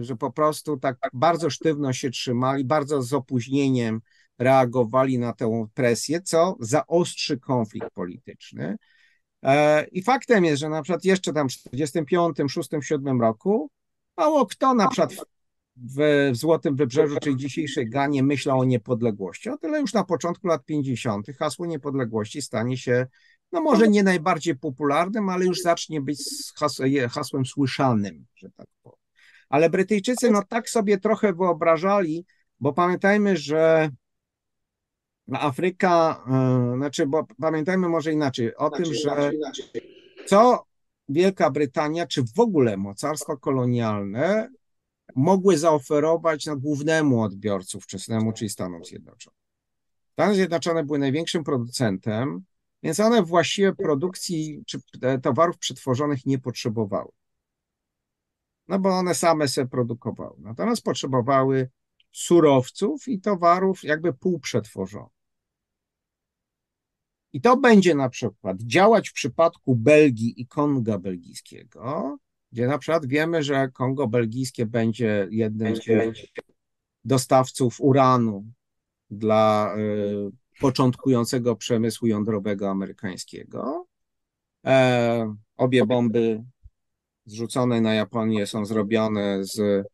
że po prostu tak, tak, bardzo sztywno się trzymali, bardzo z opóźnieniem reagowali na tę presję, co zaostrzy konflikt polityczny. E, I faktem jest, że na przykład jeszcze tam w 1945, 6, 7 roku mało kto na przykład w, w Złotym Wybrzeżu, czyli dzisiejszej Ganie, myślał o niepodległości. O tyle już na początku lat 50. hasło niepodległości stanie się no może nie najbardziej popularnym, ale już zacznie być hasłem słyszanym, że tak powiem. Ale Brytyjczycy no tak sobie trochę wyobrażali, bo pamiętajmy, że Afryka, e, znaczy, bo pamiętajmy może inaczej o znaczy, tym, że co Wielka Brytania, czy w ogóle mocarstwo kolonialne mogły zaoferować na głównemu odbiorcy wczesnemu, czyli Stanom Zjednoczonym. Stany Zjednoczone były największym producentem więc one właściwie produkcji czy e, towarów przetworzonych nie potrzebowały. No bo one same se produkowały. Natomiast potrzebowały surowców i towarów jakby półprzetworzonych. I to będzie na przykład działać w przypadku Belgii i Konga belgijskiego, gdzie na przykład wiemy, że Kongo belgijskie będzie jednym z dostawców uranu dla e, początkującego przemysłu jądrowego amerykańskiego. E, obie bomby zrzucone na Japonię są zrobione z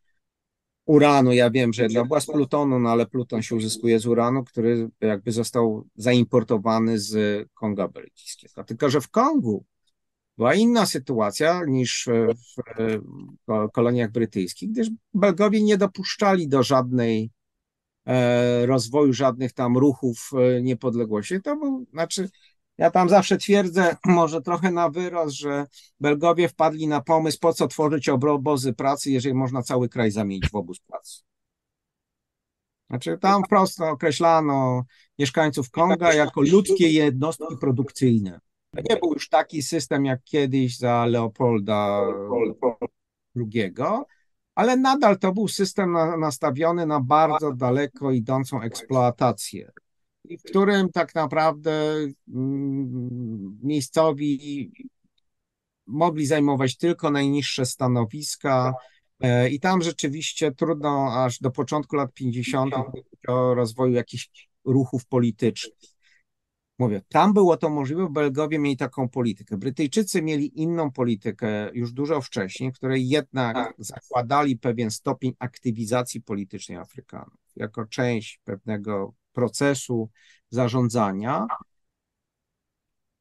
uranu. Ja wiem, że dla była z plutonu, no ale pluton się uzyskuje z uranu, który jakby został zaimportowany z Konga Brytyjskiego. Tylko, że w Kongu była inna sytuacja niż w koloniach brytyjskich, gdyż Belgowie nie dopuszczali do żadnej E, rozwoju żadnych tam ruchów e, niepodległości. To był, znaczy, ja tam zawsze twierdzę, [CLEARS THROAT] może trochę na wyraz, że Belgowie wpadli na pomysł, po co tworzyć obozy pracy, jeżeli można cały kraj zamienić w obóz pracy. Znaczy tam wprost tak. określano mieszkańców Konga tak. jako ludzkie jednostki produkcyjne. To no nie był już taki system jak kiedyś za Leopolda II, ale nadal to był system na, nastawiony na bardzo daleko idącą eksploatację, w którym tak naprawdę mm, miejscowi mogli zajmować tylko najniższe stanowiska. E, I tam rzeczywiście trudno aż do początku lat 50. o rozwoju jakichś ruchów politycznych. Mówię, tam było to możliwe, Belgowie mieli taką politykę. Brytyjczycy mieli inną politykę już dużo wcześniej, w której jednak tak. zakładali pewien stopień aktywizacji politycznej Afrykanów jako część pewnego procesu zarządzania.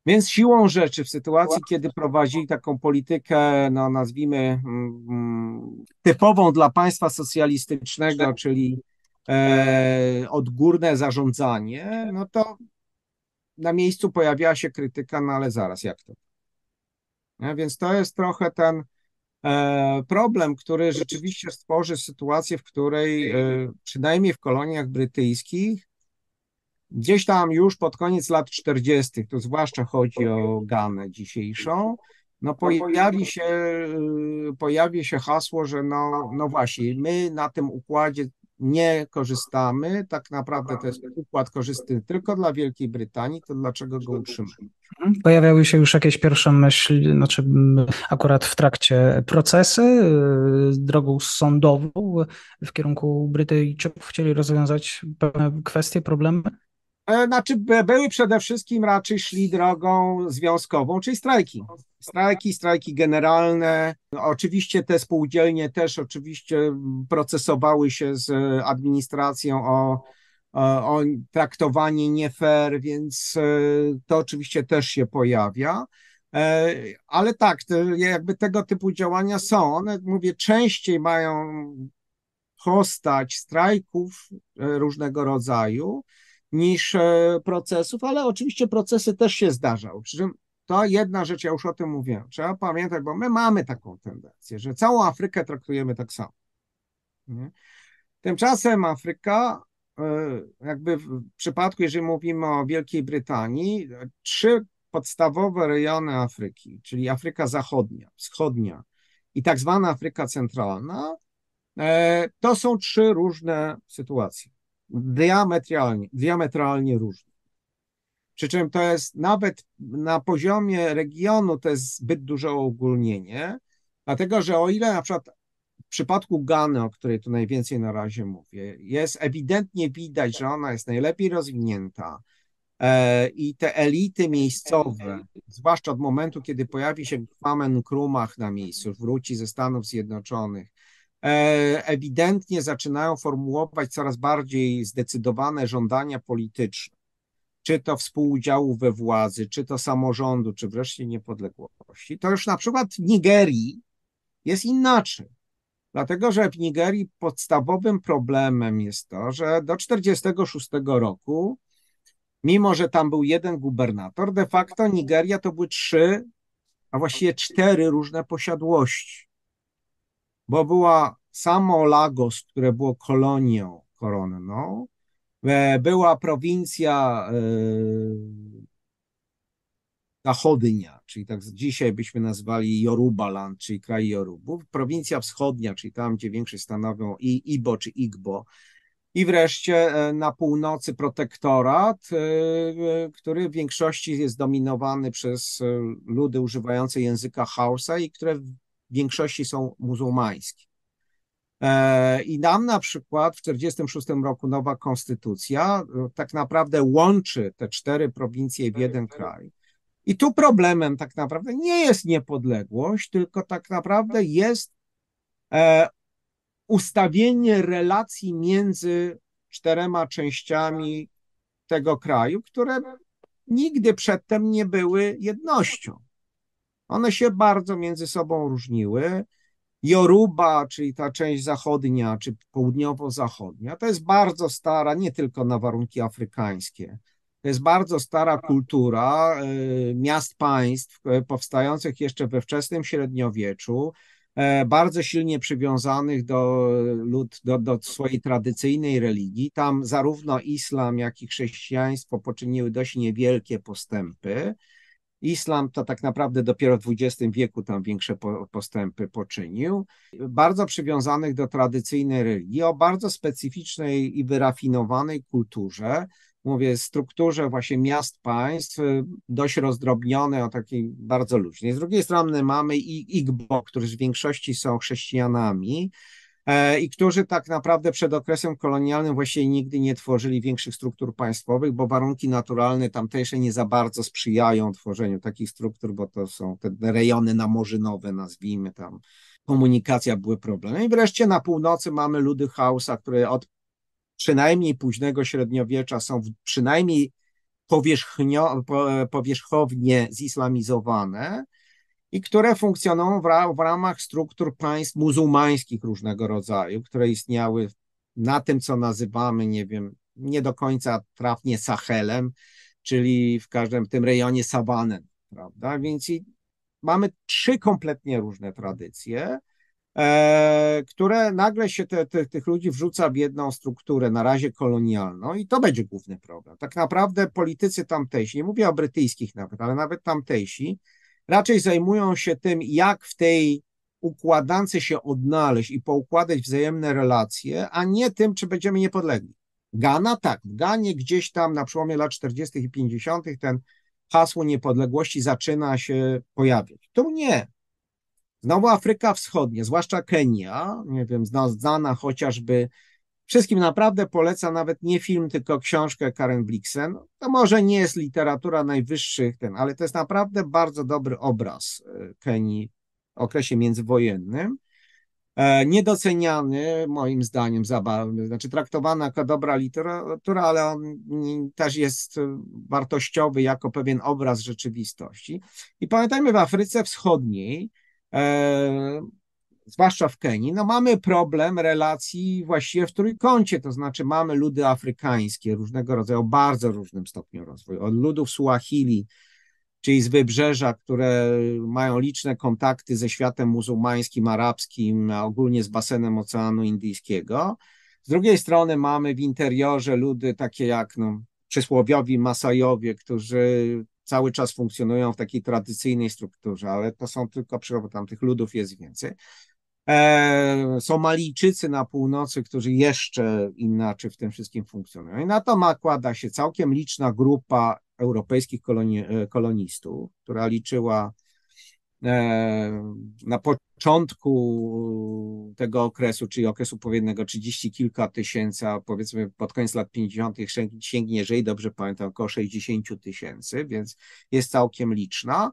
Więc siłą rzeczy, w sytuacji, kiedy prowadzili taką politykę, no nazwijmy, mm, typową dla państwa socjalistycznego, czyli e, odgórne zarządzanie, no to na miejscu pojawiała się krytyka, no ale zaraz, jak to? Nie? Więc to jest trochę ten e, problem, który rzeczywiście stworzy sytuację, w której e, przynajmniej w koloniach brytyjskich gdzieś tam już pod koniec lat 40., to zwłaszcza chodzi o Ganę dzisiejszą, no, no pojawi się, e, pojawi się hasło, że no, no właśnie, my na tym układzie nie korzystamy. Tak naprawdę to jest układ korzystny tylko dla Wielkiej Brytanii, to dlaczego go utrzymujemy? Mhm. Pojawiały się już jakieś pierwsze myśli, znaczy akurat w trakcie procesy y, drogą sądową w kierunku Brytyjczyków chcieli rozwiązać pewne kwestie, problemy? E, znaczy, były przede wszystkim raczej szli drogą związkową, czyli strajki. Strajki, strajki generalne. Oczywiście te spółdzielnie też oczywiście procesowały się z administracją o, o, traktowanie nie fair, więc e, to oczywiście też się pojawia. E, ale tak, jakby tego typu działania są. One, mówię, częściej mają postać strajków różnego rodzaju, niż e, procesów, ale oczywiście procesy też się zdarzały. Przy czym to jedna rzecz, ja już o tym mówiłem, trzeba pamiętać, bo my mamy taką tendencję, że całą Afrykę traktujemy tak samo. Nie? Tymczasem Afryka, e, jakby w przypadku, jeżeli mówimy o Wielkiej Brytanii, trzy podstawowe rejony Afryki, czyli Afryka Zachodnia, Wschodnia i tak zwana Afryka Centralna, e, to są trzy różne sytuacje diametralnie, diametralnie różne. Przy czym to jest nawet na poziomie regionu to jest zbyt duże ogólnienie, dlatego że o ile na przykład w przypadku Gany, o której tu najwięcej na razie mówię, jest ewidentnie widać, że ona jest najlepiej rozwinięta e, i te elity miejscowe, zwłaszcza od momentu, kiedy pojawi się Kwamen Krumach na miejscu, wróci ze Stanów Zjednoczonych E, ewidentnie zaczynają formułować coraz bardziej zdecydowane żądania polityczne, czy to współudziału we władzy, czy to samorządu, czy wreszcie niepodległości. To już na przykład w Nigerii jest inaczej. Dlatego, że w Nigerii podstawowym problemem jest to, że do 1946 roku, mimo że tam był jeden gubernator, de facto Nigeria to były trzy, a właściwie cztery różne posiadłości bo była samo Lagos, które było kolonią koronną, była prowincja e, zachodnia, czyli tak dzisiaj byśmy nazwali Jorubaland, czyli kraj Jorubów, prowincja wschodnia, czyli tam, gdzie większość stanowią i Ibo czy Igbo, i wreszcie e, na północy protektorat, e, który w większości jest dominowany przez ludy używające języka Hausa i które w większości są muzułmańskie. E, I nam na przykład w 1946 roku nowa konstytucja e, tak naprawdę łączy te cztery prowincje w jeden kraj. I tu problemem tak naprawdę nie jest niepodległość, tylko tak naprawdę jest e, ustawienie relacji między czterema częściami tego kraju, które nigdy przedtem nie były jednością. One się bardzo między sobą różniły. Joruba, czyli ta część zachodnia, czy południowo-zachodnia, to jest bardzo stara, nie tylko na warunki afrykańskie. To jest bardzo stara kultura e, miast państw e, powstających jeszcze we wczesnym średniowieczu, e, bardzo silnie przywiązanych do, lud, do, do swojej tradycyjnej religii. Tam zarówno islam, jak i chrześcijaństwo poczyniły dość niewielkie postępy. Islam to tak naprawdę dopiero w XX wieku tam większe postępy poczynił. Bardzo przywiązanych do tradycyjnej religii, o bardzo specyficznej i wyrafinowanej kulturze, mówię, strukturze właśnie miast, państw, dość rozdrobnione, o takiej bardzo luźnie. Z drugiej strony mamy i Igbo, którzy w większości są chrześcijanami, E, i którzy tak naprawdę przed okresem kolonialnym właściwie nigdy nie tworzyli większych struktur państwowych, bo warunki naturalne tamtejsze nie za bardzo sprzyjają tworzeniu takich struktur, bo to są te rejony namorzynowe, nazwijmy tam. Komunikacja były problemem. I wreszcie na północy mamy ludy Hausa, które od przynajmniej późnego średniowiecza są w, przynajmniej powierzchnio, powierzchownie zislamizowane, i które funkcjonują w, ramach struktur państw muzułmańskich różnego rodzaju, które istniały na tym, co nazywamy, nie wiem, nie do końca trafnie Sahelem, czyli w każdym tym rejonie sawanem, prawda? Więc i mamy trzy kompletnie różne tradycje, e, które nagle się te, te, tych ludzi wrzuca w jedną strukturę, na razie kolonialną, i to będzie główny problem. Tak naprawdę politycy tamtejsi, nie mówię o brytyjskich nawet, ale nawet tamtejsi, raczej zajmują się tym, jak w tej układance się odnaleźć i poukładać wzajemne relacje, a nie tym, czy będziemy niepodlegli. Gana tak, w Ganie gdzieś tam na przełomie lat 40. i 50. ten hasło niepodległości zaczyna się pojawiać. Tu nie. Znowu Afryka Wschodnia, zwłaszcza Kenia, nie wiem, znana chociażby Wszystkim naprawdę polecam nawet nie film, tylko książkę Karen Blixen. To może nie jest literatura najwyższych, ten, ale to jest naprawdę bardzo dobry obraz e, Kenii w okresie międzywojennym. E, niedoceniany, moim zdaniem, zabawny, znaczy traktowany jako dobra literatura, ale on też jest e, wartościowy jako pewien obraz rzeczywistości. I pamiętajmy, w Afryce Wschodniej zwłaszcza w Kenii, no mamy problem relacji właściwie w trójkącie, to znaczy mamy ludy afrykańskie różnego rodzaju, o bardzo różnym stopniu rozwoju, od ludów Suahili, czyli z wybrzeża, które mają liczne kontakty ze światem muzułmańskim, arabskim, a ogólnie z basenem Oceanu Indyjskiego. Z drugiej strony mamy w interiorze ludy takie jak no, przysłowiowi Masajowie, którzy cały czas funkcjonują w takiej tradycyjnej strukturze, ale to są tylko przykłady. tam tych ludów jest więcej. E, Somalijczycy na północy, którzy jeszcze inaczej w tym wszystkim funkcjonują. I na to nakłada się całkiem liczna grupa europejskich koloni, e, kolonistów, która liczyła e, na początku tego okresu, czyli okresu powiednego 30 kilka tysięcy, a powiedzmy pod koniec lat 50. sięgnie, jeżeli dobrze pamiętam, około 60 tysięcy, więc jest całkiem liczna.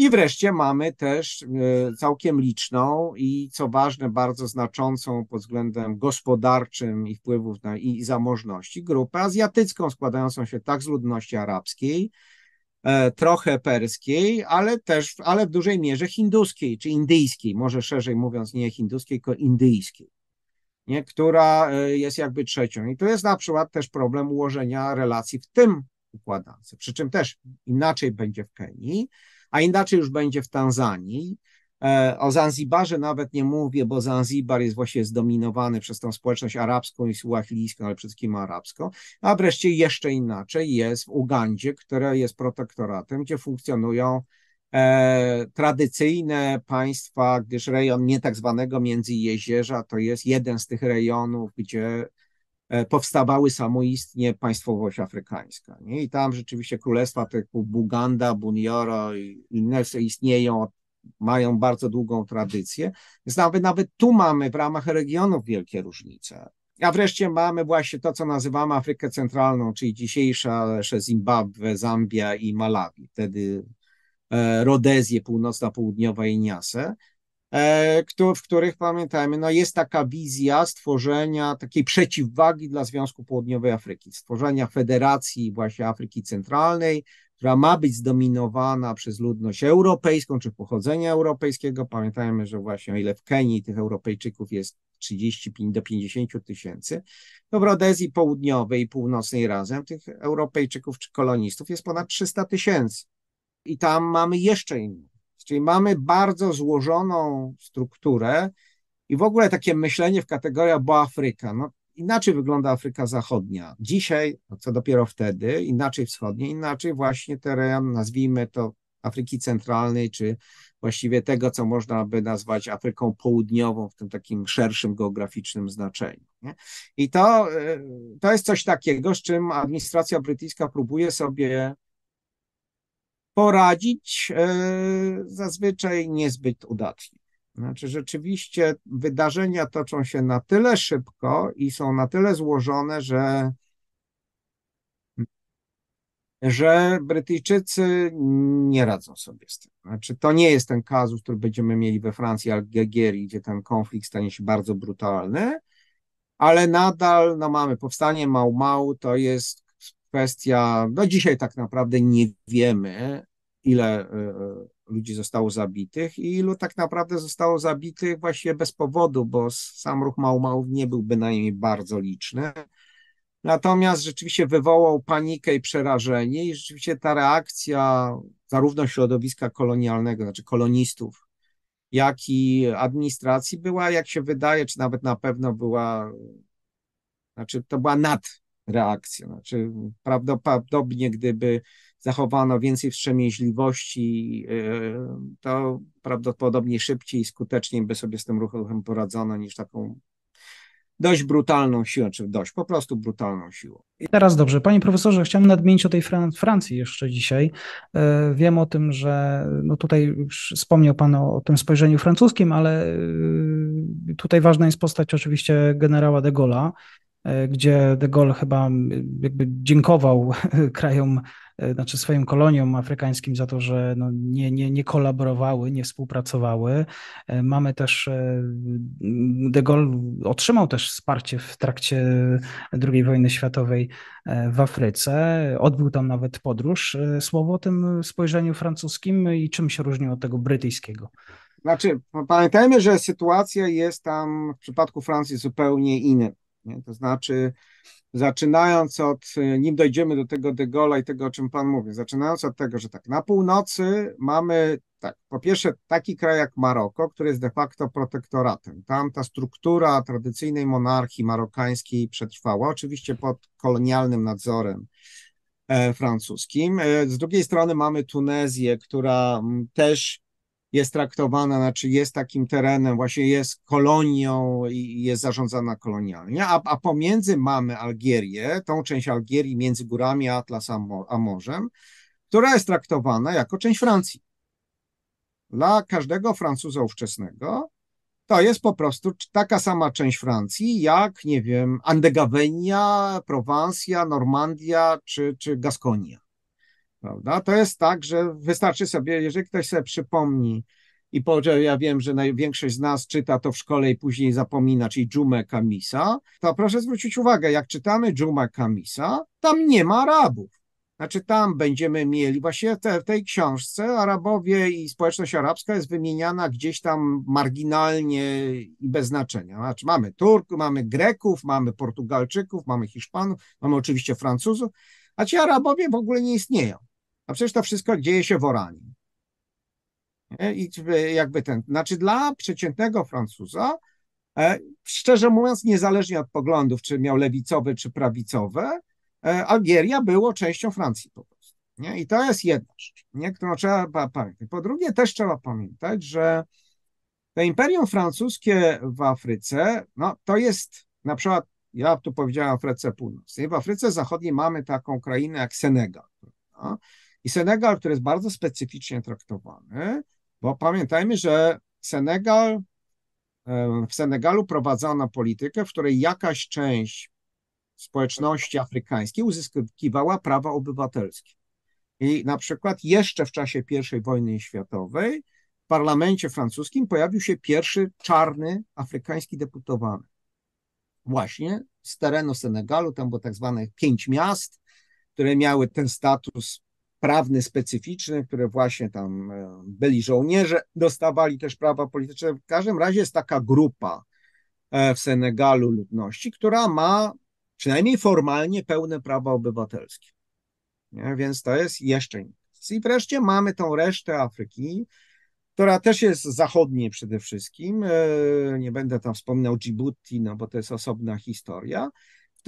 I wreszcie mamy też e, całkiem liczną i co ważne, bardzo znaczącą pod względem gospodarczym i wpływów na, i zamożności grupę azjatycką, składającą się tak z ludności arabskiej, e, trochę perskiej, ale też, ale w dużej mierze hinduskiej czy indyjskiej, może szerzej mówiąc, nie hinduskiej, tylko indyjskiej. Nie, która e, jest jakby trzecią. I tu jest na przykład też problem ułożenia relacji w tym układance. Przy czym też inaczej będzie w Kenii, a inaczej już będzie w Tanzanii. E, o Zanzibarze nawet nie mówię, bo Zanzibar jest właśnie zdominowany przez tą społeczność arabską i suahilijską, ale przede wszystkim arabską. A wreszcie jeszcze inaczej jest w Ugandzie, która jest protektoratem, gdzie funkcjonują e, tradycyjne państwa, gdyż rejon nie tak zwanego Międzyjezierza to jest jeden z tych rejonów, gdzie E, powstawały samoistnie państwowość afrykańska. Nie? I tam rzeczywiście królestwa typu Buganda, Bunioro i inne istnieją, mają bardzo długą tradycję. Więc nawet, nawet tu mamy w ramach regionów wielkie różnice. A wreszcie mamy właśnie to, co nazywamy Afrykę Centralną, czyli dzisiejsza Zimbabwe, Zambia i Malawi, wtedy e, Rodezję Północna, Południowa i Niasę. E, w których pamiętajmy, no jest taka wizja stworzenia takiej przeciwwagi dla Związku Południowej Afryki, stworzenia Federacji właśnie Afryki Centralnej, która ma być zdominowana przez ludność europejską czy pochodzenia europejskiego. Pamiętajmy, że właśnie o ile w Kenii tych Europejczyków jest 35 do 50 tysięcy, to w Rodezji Południowej i Północnej razem tych Europejczyków czy kolonistów jest ponad 300 tysięcy. I tam mamy jeszcze inną Czyli mamy bardzo złożoną strukturę i w ogóle takie myślenie w kategoriach, bo Afryka, no inaczej wygląda Afryka Zachodnia. Dzisiaj, no co dopiero wtedy, inaczej wschodnie, inaczej właśnie teren, nazwijmy to Afryki Centralnej, czy właściwie tego, co można by nazwać Afryką Południową w tym takim szerszym geograficznym znaczeniu. Nie? I to, y, to jest coś takiego, z czym administracja brytyjska próbuje sobie poradzić e, zazwyczaj niezbyt udatnie. Znaczy, rzeczywiście wydarzenia toczą się na tyle szybko i są na tyle złożone, że, że Brytyjczycy nie radzą sobie z tym. Znaczy, to nie jest ten kazus, który będziemy mieli we Francji, Algierii, gdzie ten konflikt stanie się bardzo brutalny, ale nadal no, mamy powstanie Mał Mał, to jest kwestia, no dzisiaj tak naprawdę nie wiemy, ile e, e, ludzi zostało zabitych i ilu tak naprawdę zostało zabitych właściwie bez powodu, bo sam ruch Maumałów nie był bynajmniej bardzo liczny. Natomiast rzeczywiście wywołał panikę i przerażenie, i rzeczywiście ta reakcja zarówno środowiska kolonialnego, znaczy kolonistów, jak i administracji była, jak się wydaje, czy nawet na pewno była, znaczy to była nad reakcję. Znaczy, prawdopodobnie gdyby zachowano więcej wstrzemięźliwości, e, to prawdopodobnie szybciej i skuteczniej by sobie z tym ruchem poradzono niż taką dość brutalną siłą, czy dość po prostu brutalną siłą. Teraz dobrze. Panie profesorze, chciałem nadmienić o tej Fran Francji jeszcze dzisiaj. E, wiem o tym, że no tutaj już wspomniał Pan o, o, tym spojrzeniu francuskim, ale e, tutaj ważna jest postać oczywiście generała de Gaulle'a, E, gdzie de Gaulle chyba jakby dziękował [LAUGHS] krajom, e, znaczy swoim koloniom afrykańskim za to, że no nie, nie, nie kolaborowały, nie współpracowały. E, mamy też, de Gaulle otrzymał też wsparcie w trakcie II wojny światowej w Afryce, odbył tam nawet podróż. Słowo o tym spojrzeniu francuskim i czym się różniło od tego brytyjskiego? Znaczy, pamiętajmy, że sytuacja jest tam w przypadku Francji zupełnie inna. Nie? To znaczy, zaczynając od, e, nim dojdziemy do tego De Gaulle'a i tego, o czym Pan mówi, zaczynając od tego, że tak, na północy mamy, tak, po pierwsze taki kraj jak Maroko, który jest de facto protektoratem. Tam ta struktura tradycyjnej monarchii marokańskiej przetrwała, oczywiście pod kolonialnym nadzorem e, francuskim. E, z drugiej strony mamy Tunezję, która też jest traktowana, znaczy jest takim terenem, właśnie jest kolonią i jest zarządzana kolonialnie, a, a pomiędzy mamy Algierię, tą część Algierii między górami Atlas a, mor a morzem, która jest traktowana jako część Francji. Dla każdego Francuza ówczesnego to jest po prostu taka sama część Francji, jak, nie wiem, Andegawenia, Prowansja, Normandia czy, czy Gaskonia. Prawda? To jest tak, że wystarczy sobie, jeżeli ktoś sobie przypomni, i powiedział, ja wiem, że największość z nas czyta to w szkole i później zapomina, czyli Dżumę Kamisa, to proszę zwrócić uwagę, jak czytamy Dżumę Kamisa, tam nie ma Arabów. Znaczy tam będziemy mieli, właśnie te, w tej książce Arabowie i społeczność arabska jest wymieniana gdzieś tam marginalnie i bez znaczenia. Znaczy mamy Turków, mamy Greków, mamy Portugalczyków, mamy Hiszpanów, mamy oczywiście Francuzów, a ci Arabowie w ogóle nie istnieją. A przecież to wszystko dzieje się w Oranie. I jakby ten, znaczy dla przeciętnego Francuza, e, szczerze mówiąc, niezależnie od poglądów, czy miał lewicowe, czy prawicowe, e, Algieria było częścią Francji po prostu. Nie? I to jest jedna rzecz, nie? którą trzeba pamiętać. Po drugie, też trzeba pamiętać, że to imperium francuskie w Afryce, no to jest na przykład, ja tu powiedziałem Afryce Północnej, w Afryce Zachodniej mamy taką krainę jak Senegal. No? I Senegal, który jest bardzo specyficznie traktowany, bo pamiętajmy, że Senegal, e, w Senegalu prowadzono politykę, w której jakaś część społeczności afrykańskiej uzyskiwała prawa obywatelskie. I na przykład jeszcze w czasie I wojny światowej w parlamencie francuskim pojawił się pierwszy czarny afrykański deputowany. Właśnie z terenu Senegalu, tam było tak zwane pięć miast, które miały ten status prawny specyficzny, które właśnie tam e, byli żołnierze, dostawali też prawa polityczne. W każdym razie jest taka grupa e, w Senegalu ludności, która ma przynajmniej formalnie pełne prawa obywatelskie. Nie? Więc to jest jeszcze nic. I wreszcie mamy tą resztę Afryki, która też jest zachodnie przede wszystkim. E, nie będę tam wspominał Djibouti, no bo to jest osobna historia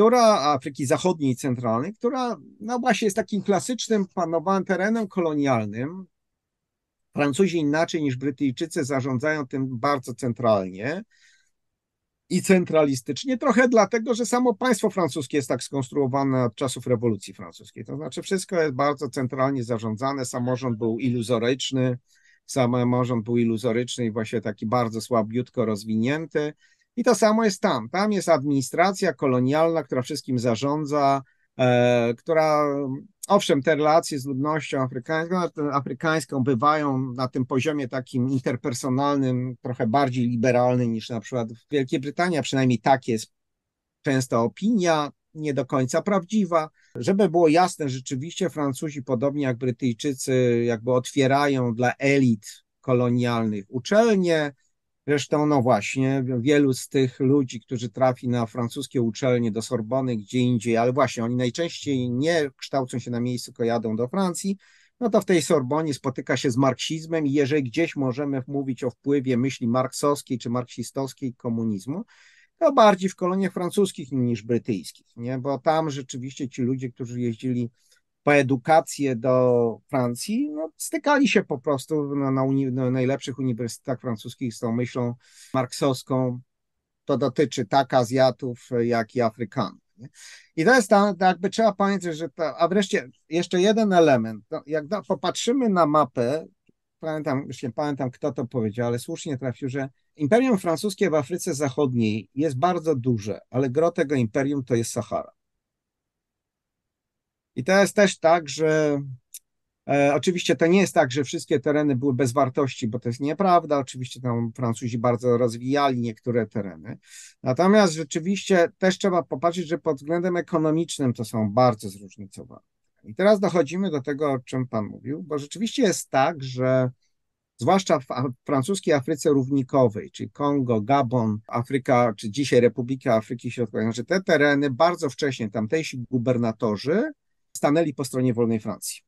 która Afryki Zachodniej i Centralnej, która no właśnie jest takim klasycznym panowanym terenem kolonialnym. Francuzi inaczej niż Brytyjczycy zarządzają tym bardzo centralnie i centralistycznie, trochę dlatego, że samo państwo francuskie jest tak skonstruowane od czasów rewolucji francuskiej. To znaczy wszystko jest bardzo centralnie zarządzane, samorząd był iluzoryczny, samorząd był iluzoryczny i właśnie taki bardzo słabiutko rozwinięty. I to samo jest tam. Tam jest administracja kolonialna, która wszystkim zarządza, e, która owszem, te relacje z ludnością afrykańską, afrykańską bywają na tym poziomie takim interpersonalnym, trochę bardziej liberalnym niż na przykład w Wielkiej Brytanii, a przynajmniej tak jest często opinia, nie do końca prawdziwa. Żeby było jasne, rzeczywiście Francuzi, podobnie jak Brytyjczycy, jakby otwierają dla elit kolonialnych uczelnie, Zresztą, no właśnie, wielu z tych ludzi, którzy trafi na francuskie uczelnie do Sorbony, gdzie indziej, ale właśnie oni najczęściej nie kształcą się na miejscu, tylko jadą do Francji, no to w tej Sorbonie spotyka się z marksizmem i jeżeli gdzieś możemy mówić o wpływie myśli marksowskiej czy marksistowskiej komunizmu, to bardziej w koloniach francuskich niż brytyjskich, nie? bo tam rzeczywiście ci ludzie, którzy jeździli po edukację do Francji, no, stykali się po prostu na, na, uni- na najlepszych uniwersytetach francuskich z tą myślą marksowską. To dotyczy tak Azjatów, jak i Afrykanów. Nie? I to jest tam, jakby trzeba pamiętać, że ta, a wreszcie jeszcze jeden element. No, jak do, popatrzymy na mapę, pamiętam, już nie pamiętam kto to powiedział, ale słusznie trafił, że imperium francuskie w Afryce Zachodniej jest bardzo duże, ale gro tego imperium to jest Sahara. I to jest też tak, że e, oczywiście to nie jest tak, że wszystkie tereny były bez wartości, bo to jest nieprawda. Oczywiście tam Francuzi bardzo rozwijali niektóre tereny. Natomiast rzeczywiście też trzeba popatrzeć, że pod względem ekonomicznym to są bardzo zróżnicowane. I teraz dochodzimy do tego, o czym Pan mówił, bo rzeczywiście jest tak, że zwłaszcza w francuskiej Afryce równikowej, czyli Kongo, Gabon, Afryka, czy dzisiaj Republika Afryki Środkowej, że te tereny bardzo wcześnie tamtejsi gubernatorzy stanęli po stronie wolnej Francji.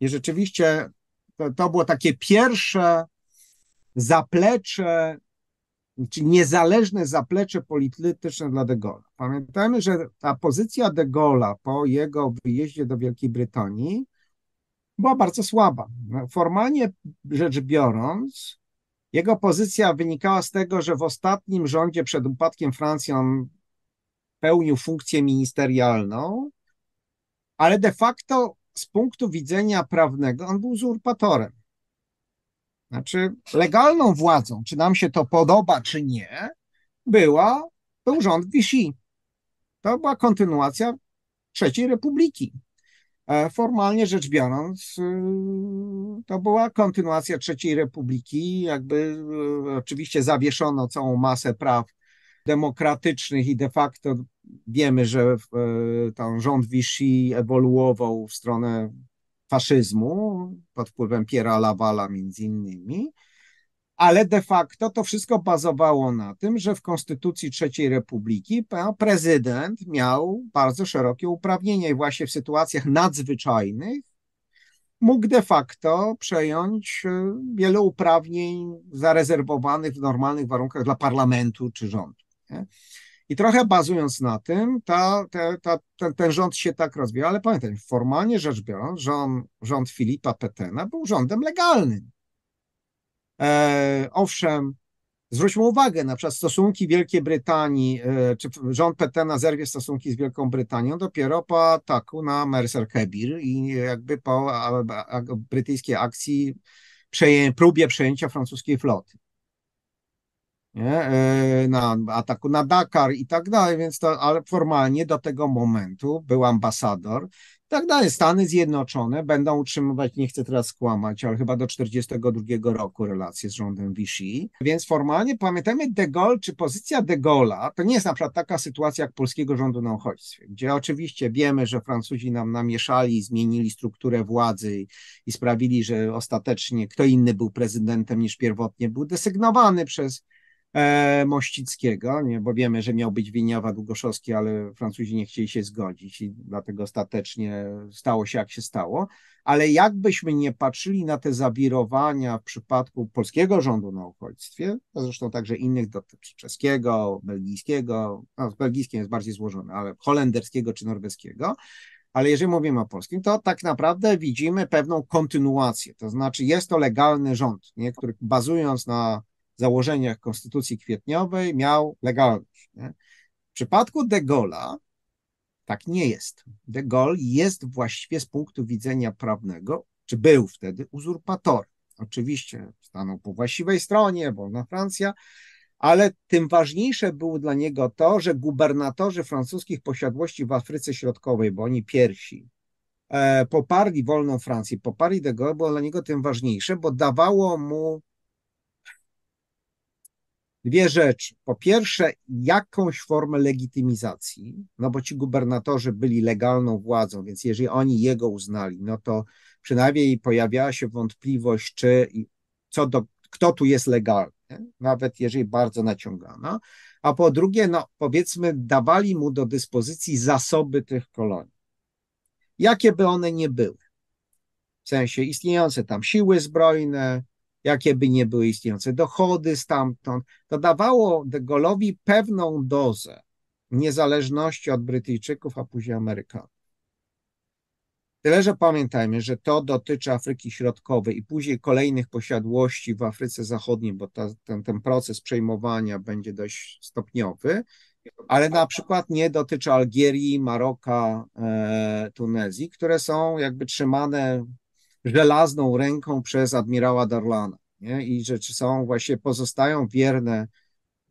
I rzeczywiście to, to było takie pierwsze zaplecze, czy niezależne zaplecze polityczne dla De Gaulle'a. Pamiętajmy, że ta pozycja De Gaulle'a po jego wyjeździe do Wielkiej Brytanii była bardzo słaba. No, formalnie rzecz biorąc, jego pozycja wynikała z tego, że w ostatnim rządzie przed upadkiem Francji on pełnił funkcję ministerialną, ale de facto z punktu widzenia prawnego on był uzurpatorem. Znaczy, legalną władzą, czy nam się to podoba, czy nie, była, był rząd wisi. To była kontynuacja III Republiki. E, formalnie rzecz biorąc, y, to była kontynuacja III Republiki. Jakby y, oczywiście zawieszono całą masę praw demokratycznych i de facto wiemy, że e, ten rząd Vichy ewoluował w stronę faszyzmu pod wpływem Piera Lawala między innymi, ale de facto to wszystko bazowało na tym, że w Konstytucji III Republiki prezydent miał bardzo szerokie uprawnienia i właśnie w sytuacjach nadzwyczajnych mógł de facto przejąć e, wiele uprawnień zarezerwowanych w normalnych warunkach dla parlamentu czy rządu. Nie? I trochę bazując na tym, ta, ta, ta, ten, ten, rząd się tak rozwija, ale pamiętaj, formalnie rzecz biorąc, rząd, rząd Filipa Petena był rządem legalnym. E, owszem, zwróćmy uwagę, na przykład stosunki Wielkiej Brytanii, e, czy rząd Petena zerwie stosunki z Wielką Brytanią dopiero po ataku na Mercer Kebir i jakby po a, a, brytyjskiej akcji przeję, próbie przejęcia francuskiej floty nie? E, na ataku na Dakar i tak dalej, więc to, ale formalnie do tego momentu był ambasador i tak dalej. Stany Zjednoczone będą utrzymywać, nie chcę teraz kłamać, ale chyba do 1942 roku relacje z rządem Vichy, więc formalnie pamiętajmy de Gaulle, czy pozycja de Gaulle'a, to nie jest na przykład taka sytuacja jak polskiego rządu na uchodźstwie, gdzie oczywiście wiemy, że Francuzi nam namieszali, zmienili strukturę władzy i sprawili, że ostatecznie kto inny był prezydentem niż pierwotnie był desygnowany przez E, Mościckiego, nie, bo wiemy, że miał być Wieniawa Długoszowski, ale Francuzi nie chcieli się zgodzić i dlatego ostatecznie stało się jak się stało. Ale jakbyśmy nie patrzyli na te zawirowania w przypadku polskiego rządu na uchodźstwie, a zresztą także innych dotyczy czeskiego, belgijskiego, no, belgijskim jest bardziej złożone, ale holenderskiego czy norweskiego, ale jeżeli mówimy o polskim, to tak naprawdę widzimy pewną kontynuację. To znaczy, jest to legalny rząd, nie? który bazując na założeniach Konstytucji Kwietniowej miał legalność. Nie? W przypadku de Gaulle'a tak nie jest. De Gaulle jest właściwie z punktu widzenia prawnego, czy był wtedy uzurpatorem. Oczywiście stanął po właściwej stronie, wolna Francja, ale tym ważniejsze było dla niego to, że gubernatorzy francuskich posiadłości w Afryce Środkowej, bo oni pierwsi, e, poparli wolną Francję, poparli de Gaulle, było dla niego tym ważniejsze, bo dawało mu dwie rzeczy. Po pierwsze, jakąś formę legitymizacji, no bo ci gubernatorzy byli legalną władzą, więc jeżeli oni jego uznali, no to przynajmniej pojawiała się wątpliwość, czy co do, kto tu jest legalny, nawet jeżeli bardzo naciągana. A po drugie, no powiedzmy, dawali mu do dyspozycji zasoby tych kolonii. Jakie by one nie były. W sensie istniejące tam siły zbrojne, jakie by nie były istniejące dochody stamtąd, to dawało De Gaulle'owi pewną dozę niezależności od Brytyjczyków, a później Amerykanów. Tyle, że pamiętajmy, że to dotyczy Afryki Środkowej i później kolejnych posiadłości w Afryce Zachodniej, bo ta, ten, ten proces przejmowania będzie dość stopniowy, ale na przykład nie dotyczy Algierii, Maroka, e, Tunezji, które są jakby trzymane żelazną ręką przez admirała Darlana. Nie? I rzeczy są właśnie pozostają wierne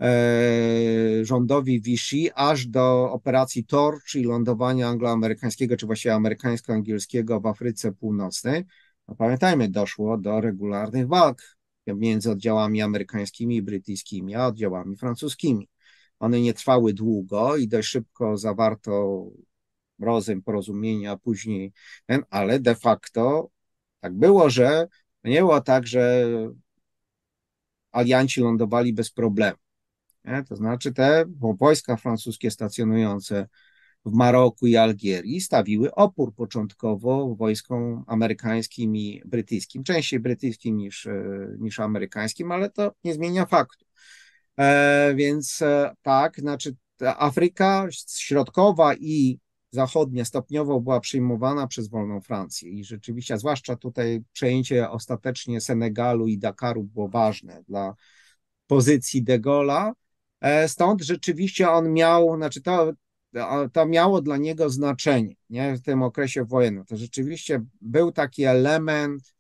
e, rządowi Vichy aż do operacji Tor, czyli lądowania angloamerykańskiego, czy właściwie amerykańsko-angielskiego w Afryce Północnej. No pamiętajmy, doszło do regularnych walk między oddziałami amerykańskimi i brytyjskimi, a oddziałami francuskimi. One nie trwały długo i dość szybko zawarto rozem porozumienia, później ale de facto tak było, że nie było tak, że alianci lądowali bez problemu. Nie? To znaczy te wojska francuskie stacjonujące w Maroku i Algierii stawiły opór początkowo wojskom amerykańskim i brytyjskim, częściej brytyjskim niż, e, niż amerykańskim, ale to nie zmienia faktu. E, więc e, tak, znaczy Afryka Środkowa i zachodnia stopniowo była przyjmowana przez wolną Francję i rzeczywiście, zwłaszcza tutaj przejęcie ostatecznie Senegalu i Dakaru było ważne dla pozycji de Gaulle'a. E, stąd rzeczywiście on miał, znaczy to, to miało dla niego znaczenie nie, w tym okresie wojennym. To rzeczywiście był taki element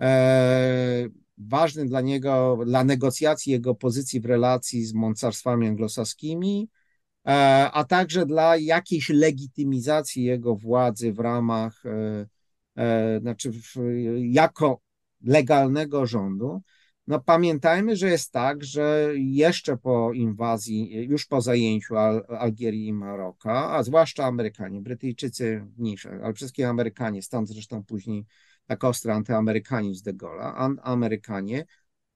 e, ważny dla niego, dla negocjacji jego pozycji w relacji z mocarstwami anglosaskimi E, a także dla jakiejś legitymizacji jego władzy w ramach, e, e, znaczy w, jako legalnego rządu. No pamiętajmy, że jest tak, że jeszcze po inwazji, już po zajęciu Al Algierii i Maroka, a zwłaszcza Amerykanie, Brytyjczycy mniejsze, ale wszystkie Amerykanie, stąd zresztą później tak ostry antyamerykanizm de Gaulle'a, Amerykanie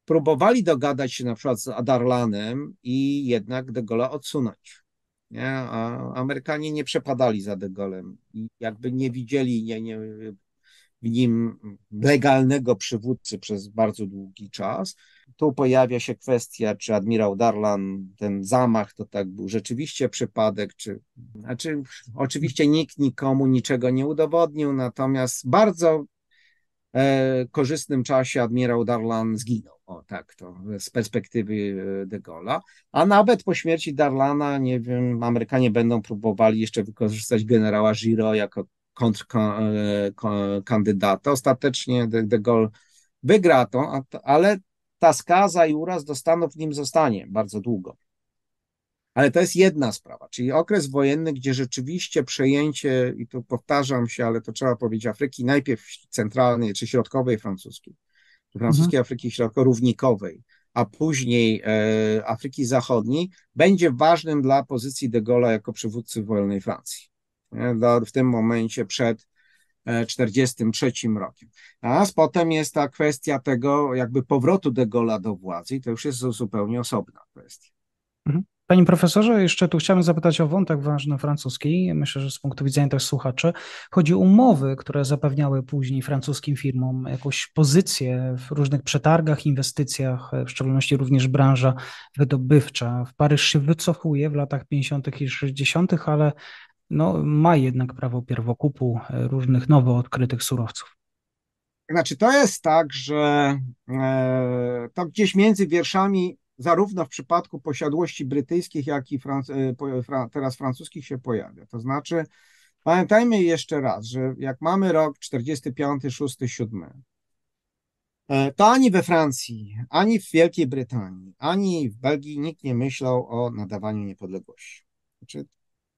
próbowali dogadać się na przykład z Adarlanem i jednak de Gaulle odsunąć. Nie? A Amerykanie nie przepadali za De Golem i jakby nie widzieli nie, nie, w nim legalnego przywódcy przez bardzo długi czas. Tu pojawia się kwestia, czy admirał Darlan, ten zamach to tak był rzeczywiście przypadek, czy. Znaczy, oczywiście nikt nikomu niczego nie udowodnił, natomiast bardzo e, korzystnym czasie admirał Darlan zginął. O tak, to z perspektywy e, De Gaulle'a. A nawet po śmierci Darlana, nie wiem, Amerykanie będą próbowali jeszcze wykorzystać generała Giro jako kontrkandydata. E, Ostatecznie De, Gaulle wygra to, ale ta skaza i uraz do Stanów nim zostanie bardzo długo. Ale to jest jedna sprawa, czyli okres wojenny, gdzie rzeczywiście przejęcie, i tu powtarzam się, ale to trzeba powiedzieć, Afryki najpierw centralnej czy środkowej francuskiej, francuskiej mhm. Afryki Środkowo-Równikowej, a później e, Afryki Zachodniej, będzie ważnym dla pozycji de Gaulle'a jako przywódcy wolnej Francji. w tym momencie przed 43 e, rokiem. A potem jest ta kwestia tego jakby powrotu de Gaulle'a do władzy i to już jest zupełnie osobna kwestia. Mhm. Panie profesorze, jeszcze tu chciałbym zapytać o wątek ważny francuski. Myślę, że z punktu widzenia też słuchaczy. Chodzi o umowy, które zapewniały później francuskim firmom jakąś pozycję w różnych przetargach, inwestycjach, w szczególności również branża wydobywcza. W Paryż się wycofuje w latach 50. i 60., ale no, ma jednak prawo pierwokupu różnych nowo odkrytych surowców. Znaczy, to jest tak, że e, to gdzieś między wierszami zarówno w przypadku posiadłości brytyjskich, jak i e, teraz francuskich się pojawia. To znaczy, pamiętajmy jeszcze raz, że jak mamy rok 45, 6, 7, to ani we Francji, ani w Wielkiej Brytanii, ani w Belgii nikt nie myślał o nadawaniu niepodległości. Znaczy,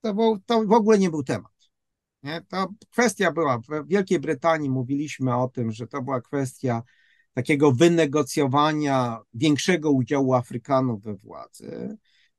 to, był, to w ogóle nie był temat. Nie? To kwestia była, w Wielkiej Brytanii mówiliśmy o tym, że to była kwestia takiego wynegocjowania większego udziału Afrykanów we władzy.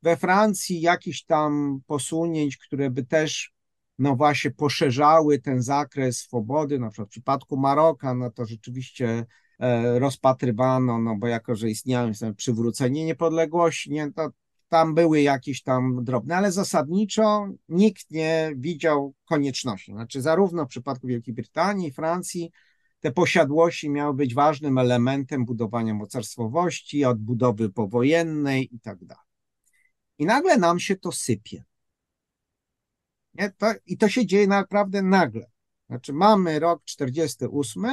We Francji jakichś tam posunięć, które by też no właśnie poszerzały ten zakres swobody, na przykład w przypadku Maroka, no to rzeczywiście e, rozpatrywano, no bo jako, że istniało przywrócenie niepodległości, nie, to tam były jakieś tam drobne, ale zasadniczo nikt nie widział konieczności. Znaczy zarówno w przypadku Wielkiej Brytanii, Francji, te posiadłości miały być ważnym elementem budowania mocarstwowości, odbudowy powojennej i tak dalej. I nagle nam się to sypie. Nie? To, I to się dzieje naprawdę nagle. Znaczy mamy rok 48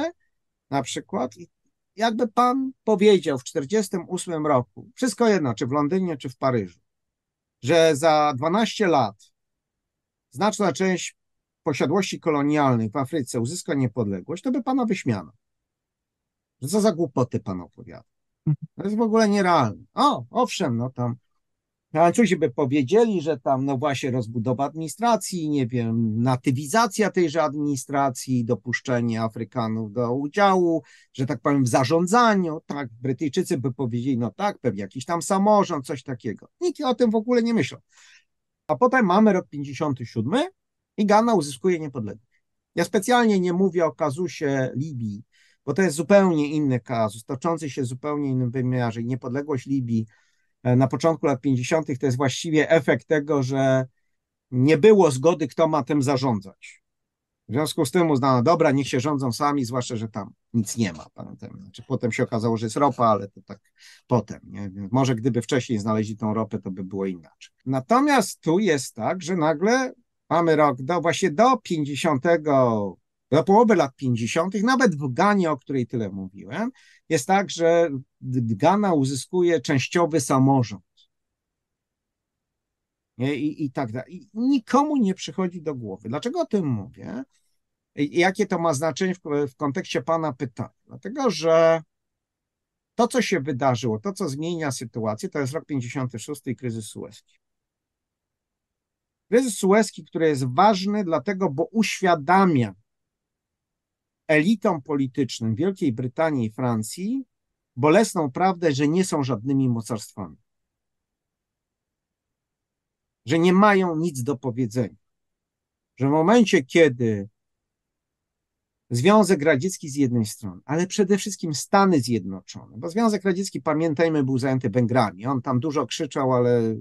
na przykład i jakby pan powiedział w 48 roku, wszystko jedno, czy w Londynie, czy w Paryżu, że za 12 lat znaczna część posiadłości kolonialnej w Afryce uzyska niepodległość, to by pana wyśmiano. No co za głupoty pan opowiada? To jest w ogóle nierealne. O, owszem, no tam Francuzi no by powiedzieli, że tam, no właśnie, rozbudowa administracji, nie wiem, natywizacja tejże administracji, dopuszczenie Afrykanów do udziału, że tak powiem, w zarządzaniu, tak, Brytyjczycy by powiedzieli, no tak, pewnie jakiś tam samorząd, coś takiego. Nikt o tym w ogóle nie myślał. A potem mamy rok 57, i Ghana uzyskuje niepodległość. Ja specjalnie nie mówię o kazusie Libii, bo to jest zupełnie inny kazus, toczący się w zupełnie innym wymiarze. I niepodległość Libii e, na początku lat 50. to jest właściwie efekt tego, że nie było zgody, kto ma tym zarządzać. W związku z tym uznano, dobra, niech się rządzą sami, zwłaszcza, że tam nic nie ma. Pamiętam. Znaczy, potem się okazało, że jest ropa, ale to tak potem. Nie? Może gdyby wcześniej znaleźli tą ropę, to by było inaczej. Natomiast tu jest tak, że nagle mamy rok do właśnie do 50, do połowy lat 50., nawet w Ganie, o której tyle mówiłem, jest tak, że Gana uzyskuje częściowy samorząd. I, i tak dalej. I nikomu nie przychodzi do głowy. Dlaczego o tym mówię? I jakie to ma znaczenie w, w kontekście Pana pytania? Dlatego, że to, co się wydarzyło, to, co zmienia sytuację, to jest rok 56 i kryzys sueski. Kryzys sueski, który jest ważny, dlatego, bo uświadamia elitom politycznym Wielkiej Brytanii i Francji bolesną prawdę, że nie są żadnymi mocarstwami. Że nie mają nic do powiedzenia. Że w momencie, kiedy Związek Radziecki z jednej strony, ale przede wszystkim Stany Zjednoczone, bo Związek Radziecki, pamiętajmy, był zajęty Węgrami. On tam dużo krzyczał, ale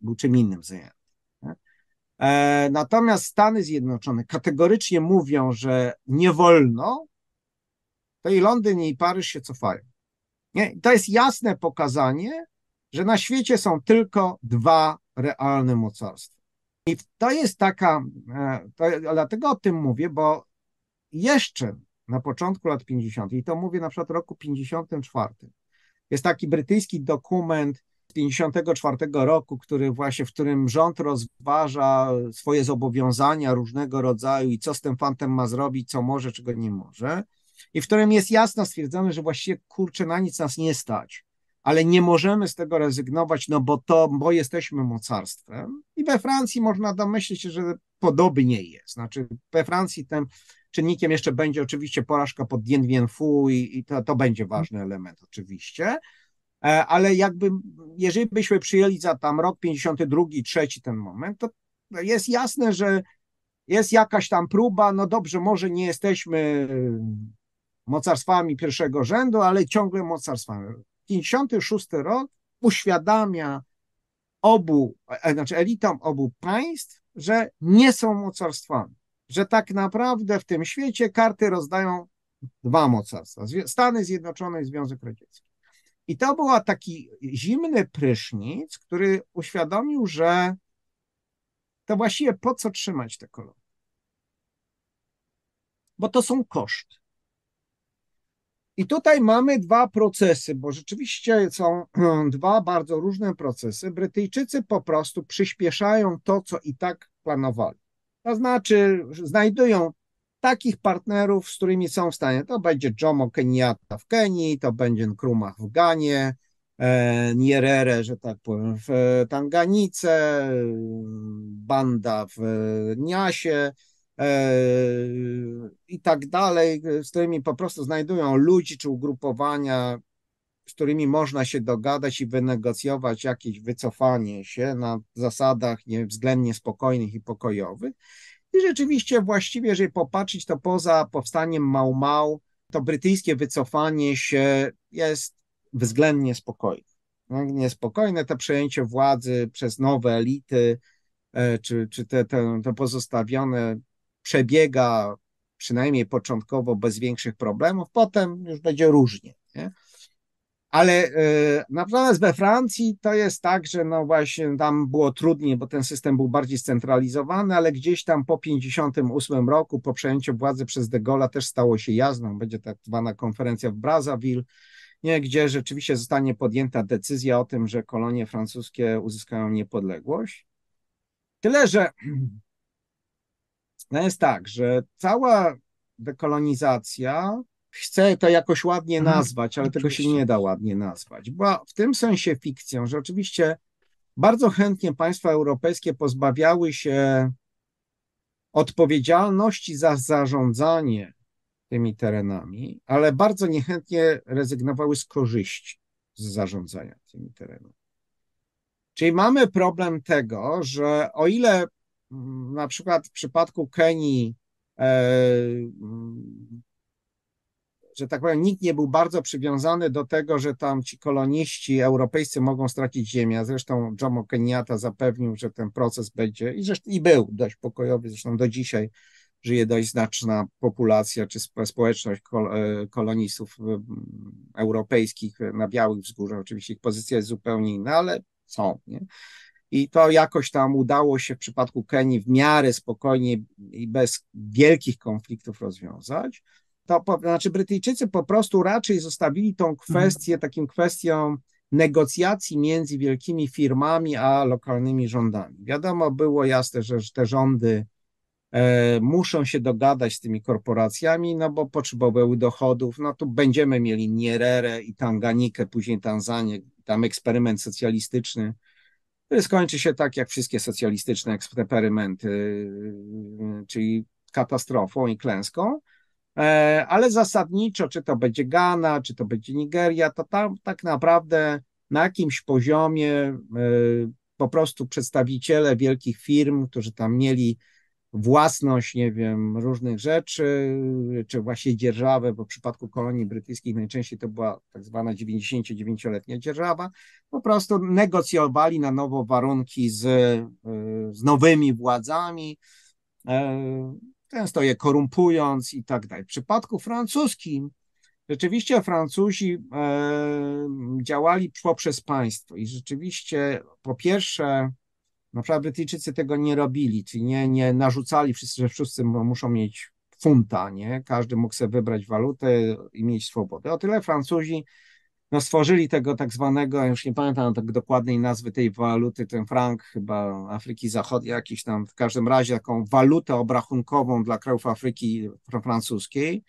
był czym innym zajęty. E, natomiast Stany Zjednoczone kategorycznie mówią, że nie wolno, to i Londyn, i Paryż się cofają. Nie? To jest jasne pokazanie, że na świecie są tylko dwa realne mocarstwa. I to jest taka, e, to, dlatego o tym mówię, bo jeszcze na początku lat 50., i to mówię na przykład w roku 54, jest taki brytyjski dokument 1954 roku, który właśnie, w którym rząd rozważa swoje zobowiązania różnego rodzaju i co z tym fantem ma zrobić, co może, czego nie może, i w którym jest jasno stwierdzone, że właściwie kurczę, na nic nas nie stać, ale nie możemy z tego rezygnować, no bo to, bo jesteśmy mocarstwem. I we Francji można domyśleć się, że podobnie jest. Znaczy, we Francji ten czynnikiem jeszcze będzie oczywiście porażka pod Dien Bien Phu i, i to, to będzie ważny element oczywiście, E, ale jakby, jeżeli byśmy przyjęli za tam rok 52, trzeci ten moment, to jest jasne, że jest jakaś tam próba, no dobrze, może nie jesteśmy mocarstwami pierwszego rzędu, ale ciągle mocarstwami. 56 rok uświadamia obu, e, znaczy elitom obu państw, że nie są mocarstwami, że tak naprawdę w tym świecie karty rozdają dwa mocarstwa, Stany Zjednoczone i Związek Radziecki. I to był taki zimny prysznic, który uświadomił, że to właściwie po co trzymać te kolory? Bo to są koszty. I tutaj mamy dwa procesy, bo rzeczywiście są [CLEARS THROAT] dwa bardzo różne procesy. Brytyjczycy po prostu przyspieszają to, co i tak planowali. To znaczy, znajdują takich partnerów, z którymi są w stanie. To będzie Jomo Kenyatta w Kenii, to będzie Nkrumah w Ganie, e, Nyerere, że tak powiem, w e, Tanganice, Banda w e, Niasie e, i tak dalej, z którymi po prostu znajdują ludzi czy ugrupowania, z którymi można się dogadać i wynegocjować jakieś wycofanie się na zasadach niewzględnie spokojnych i pokojowych. I rzeczywiście właściwie, jeżeli popatrzeć, to poza powstaniem Mau Mau, to brytyjskie wycofanie się jest względnie spokojne. No, niespokojne to przejęcie władzy przez nowe elity, e, czy, czy te, te, to pozostawione przebiega przynajmniej początkowo bez większych problemów, potem już będzie różnie. Nie? Ale e, natomiast we Francji to jest tak, że no właśnie tam było trudniej, bo ten system był bardziej scentralizowany, ale gdzieś tam po 58 roku, po przejęciu władzy przez de Gaulle, też stało się jasną. Będzie tak zwana konferencja w Brazzaville, nie, gdzie rzeczywiście zostanie podjęta decyzja o tym, że kolonie francuskie uzyskają niepodległość. Tyle, że no [CLEARS THROAT] jest tak, że cała dekolonizacja chcę to jakoś ładnie mhm. nazwać, ale tego się nie da ładnie nazwać. Była w tym sensie fikcją, że oczywiście bardzo chętnie państwa europejskie pozbawiały się odpowiedzialności za zarządzanie tymi terenami, ale bardzo niechętnie rezygnowały z korzyści z zarządzania tymi terenami. Czyli mamy problem tego, że o ile mm, na przykład w przypadku Kenii e, mm, że tak powiem, nikt nie był bardzo przywiązany do tego, że tam ci koloniści europejscy mogą stracić ziemię. Zresztą Jomo Kenyatta zapewnił, że ten proces będzie i, zresztą, i był dość pokojowy, zresztą do dzisiaj żyje dość znaczna populacja czy społeczność kol, e, kolonistów e, europejskich na Białych Wzgórzach. Oczywiście ich pozycja jest zupełnie inna, ale są. Nie? I to jakoś tam udało się w przypadku Kenii w miarę spokojnie i bez wielkich konfliktów rozwiązać to po, znaczy Brytyjczycy po prostu raczej zostawili tą mhm. kwestię takim kwestią negocjacji między wielkimi firmami a lokalnymi rządami. Wiadomo, było jasne, że te rządy e, muszą się dogadać z tymi korporacjami, no bo potrzebowały dochodów, no tu będziemy mieli Nierere i Tanganikę, później Tanzanię, tam eksperyment socjalistyczny, który skończy się tak jak wszystkie socjalistyczne eksperymenty, y, y, y, czyli katastrofą i klęską. E, ale zasadniczo, czy to będzie Ghana, czy to będzie Nigeria, to tam tak naprawdę na jakimś poziomie e, po prostu przedstawiciele wielkich firm, którzy tam mieli własność, nie wiem, różnych rzeczy, czy właśnie dzierżawę, bo w przypadku kolonii brytyjskich najczęściej to była tak zwana 99-letnia dzierżawa, po prostu negocjowali na nowo warunki z, e, z nowymi władzami często je korumpując i tak dalej. W przypadku francuskim rzeczywiście Francuzi e, działali poprzez państwo i rzeczywiście po pierwsze na przykład Brytyjczycy tego nie robili, czyli nie, nie narzucali wszyscy, że wszyscy muszą mieć funta, nie? Każdy mógł sobie wybrać walutę i mieć swobodę. O tyle Francuzi no stworzyli tego tak zwanego, już nie pamiętam tak dokładnej nazwy tej waluty, ten frank chyba Afryki Zachodniej, jakiś tam w każdym razie taką walutę obrachunkową dla krajów Afryki francuskiej,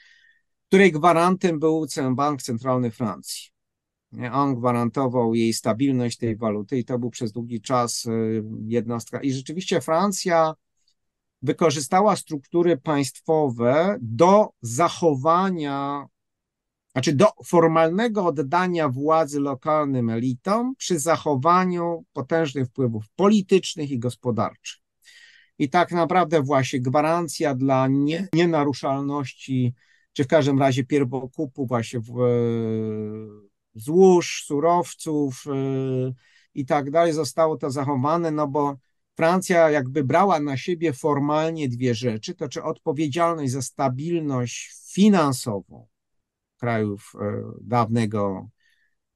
której gwarantem był Bank Centralny Francji. On gwarantował jej stabilność tej waluty i to był przez długi czas y, jednostka. I rzeczywiście Francja wykorzystała struktury państwowe do zachowania znaczy do formalnego oddania władzy lokalnym elitom przy zachowaniu potężnych wpływów politycznych i gospodarczych. I tak naprawdę właśnie gwarancja dla nie, nienaruszalności, czy w każdym razie pierwokupu właśnie w, e, złóż, surowców e, i tak dalej, zostało to zachowane, no bo Francja jakby brała na siebie formalnie dwie rzeczy, to czy odpowiedzialność za stabilność finansową krajów e, dawnego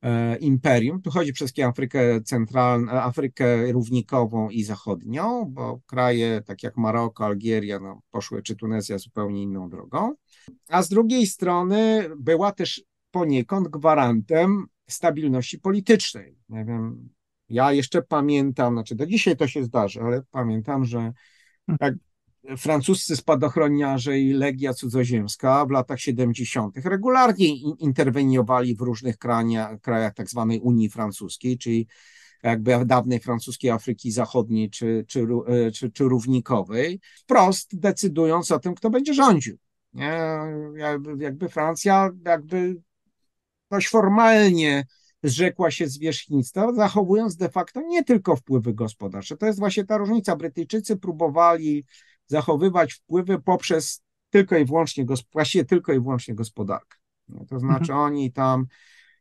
e, imperium. Tu chodzi przede wszystkim Afrykę centralną, e, Afrykę równikową i zachodnią, bo kraje tak jak Maroko, Algieria no, poszły, czy Tunezja zupełnie inną drogą. A z drugiej strony była też poniekąd gwarantem stabilności politycznej. Nie wiem, ja jeszcze pamiętam, znaczy do dzisiaj to się zdarzy, ale pamiętam, że hmm. jak francuscy spadochroniarze i Legia Cudzoziemska w latach 70. regularnie interweniowali w różnych krajach, krajach tak zwanej Unii Francuskiej, czyli jakby dawnej francuskiej Afryki Zachodniej czy, czy, e, czy, czy równikowej, wprost decydując o tym, kto będzie rządził. Nie? Jakby, jakby Francja jakby dość formalnie zrzekła się zwierzchnictwa, zachowując de facto nie tylko wpływy gospodarcze. To jest właśnie ta różnica. Brytyjczycy próbowali zachowywać wpływy poprzez tylko i wyłącznie, właściwie tylko i wyłącznie gospodarkę. No, to znaczy mhm. oni tam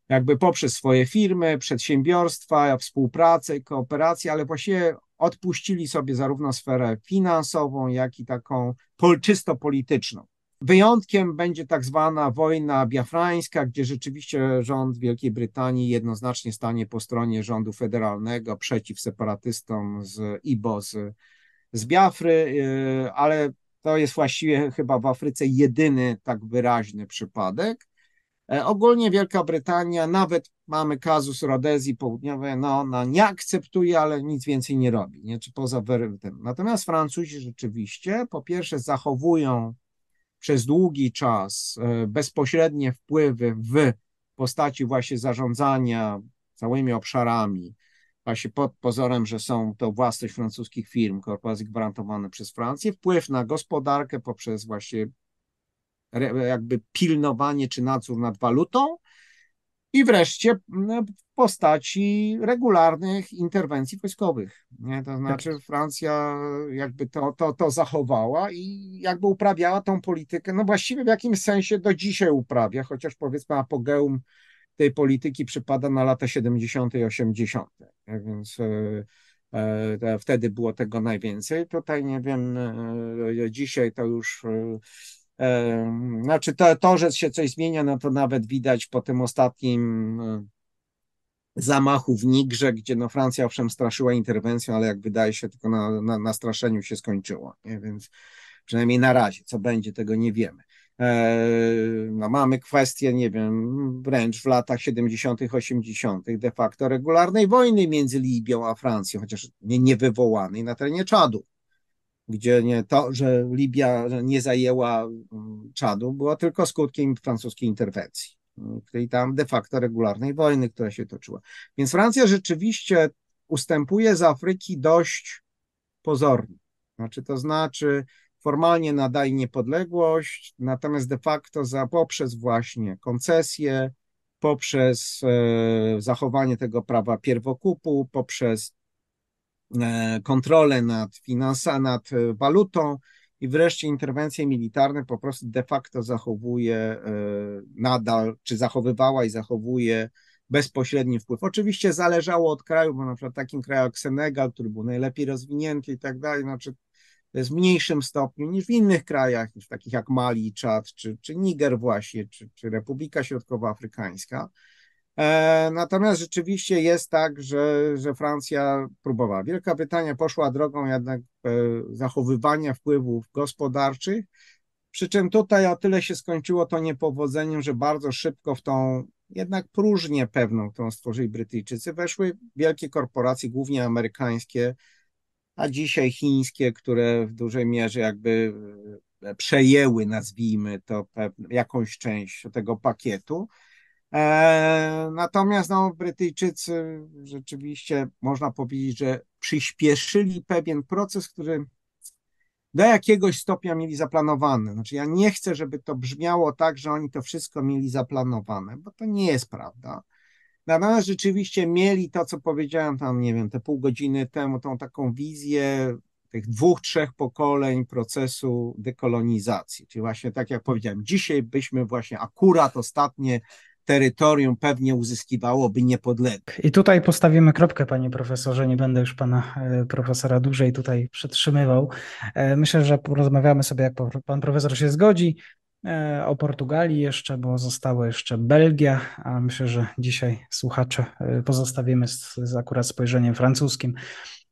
jakby poprzez swoje firmy, przedsiębiorstwa, współpracę, kooperację, ale właściwie odpuścili sobie zarówno sferę finansową, jak i taką czysto polityczną. Wyjątkiem będzie tak zwana wojna biafrańska, gdzie rzeczywiście rząd Wielkiej Brytanii jednoznacznie stanie po stronie rządu federalnego przeciw separatystom z IBO z z Biafry, y, ale to jest właściwie chyba w Afryce jedyny tak wyraźny przypadek. E, ogólnie Wielka Brytania, nawet mamy kazus Rodezji Południowej, no ona nie akceptuje, ale nic więcej nie robi, nie? czy poza tym. Natomiast Francuzi rzeczywiście, po pierwsze, zachowują przez długi czas e, bezpośrednie wpływy w postaci właśnie zarządzania całymi obszarami, właśnie pod pozorem, że są to własność francuskich firm, korporacji gwarantowane przez Francję, wpływ na gospodarkę poprzez właśnie jakby pilnowanie czy nadzór nad walutą i wreszcie w postaci regularnych interwencji wojskowych. Nie? To znaczy tak. Francja jakby to, to, to zachowała i jakby uprawiała tą politykę, no właściwie w jakimś sensie do dzisiaj uprawia, chociaż powiedzmy apogeum tej polityki przypada na lata 70. i 80. więc e, e, wtedy było tego najwięcej. Tutaj nie wiem, e, dzisiaj to już. Znaczy, to, to, że się coś zmienia, no to nawet widać po tym ostatnim zamachu w Nigrze, gdzie no Francja owszem straszyła interwencją, ale jak wydaje się, tylko na, na, na straszeniu się skończyło. Nie? Więc przynajmniej na razie, co będzie, tego nie wiemy. E, no, mamy kwestię, nie wiem, wręcz w latach 70., 80. de facto regularnej wojny między Libią a Francją, chociaż nie, nie wywołanej na terenie Czadu, gdzie nie, to, że Libia nie zajęła mm, Czadu, było tylko skutkiem francuskiej interwencji, tej tam de facto regularnej wojny, która się toczyła. Więc Francja rzeczywiście ustępuje z Afryki dość pozornie. Znaczy, to znaczy, formalnie nadaje niepodległość, natomiast de facto za, poprzez właśnie koncesję, poprzez e, zachowanie tego prawa pierwokupu, poprzez e, kontrolę nad finansami, nad e, walutą i wreszcie interwencje militarne po prostu de facto zachowuje e, nadal, czy zachowywała i zachowuje bezpośredni wpływ. Oczywiście zależało od kraju, bo na przykład takim kraju jak Senegal, który był najlepiej rozwinięty i tak dalej, znaczy w mniejszym stopniu niż w innych krajach, niż takich jak Mali, Czad, czy, czy Niger właśnie, czy, czy Republika Środkowoafrykańska. E, natomiast rzeczywiście jest tak, że, że Francja próbowała. Wielka Brytania poszła drogą jednak e, zachowywania wpływów gospodarczych, przy czym tutaj o tyle się skończyło to niepowodzeniem, że bardzo szybko w tą jednak próżnię pewną, którą stworzyli Brytyjczycy, weszły wielkie korporacje, głównie amerykańskie, a dzisiaj chińskie, które w dużej mierze jakby e, przejęły, nazwijmy to, jakąś część tego pakietu. E, natomiast no, Brytyjczycy rzeczywiście można powiedzieć, że przyspieszyli pewien proces, który do jakiegoś stopnia mieli zaplanowany. Znaczy, ja nie chcę, żeby to brzmiało tak, że oni to wszystko mieli zaplanowane, bo to nie jest prawda. Natomiast no, rzeczywiście mieli to, co powiedziałem tam, nie wiem, te pół godziny temu, tą taką wizję tych dwóch, trzech pokoleń procesu dekolonizacji. Czyli właśnie tak jak powiedziałem, dzisiaj byśmy właśnie akurat ostatnie terytorium pewnie uzyskiwałoby niepodległość. I tutaj postawimy kropkę, panie profesorze. Nie będę już pana e, profesora dłużej tutaj przetrzymywał. E, myślę, że porozmawiamy sobie, jak pan profesor się zgodzi, E, o Portugalii jeszcze, bo została jeszcze Belgia, a myślę, że dzisiaj słuchacze e, pozostawimy z, z akurat spojrzeniem francuskim.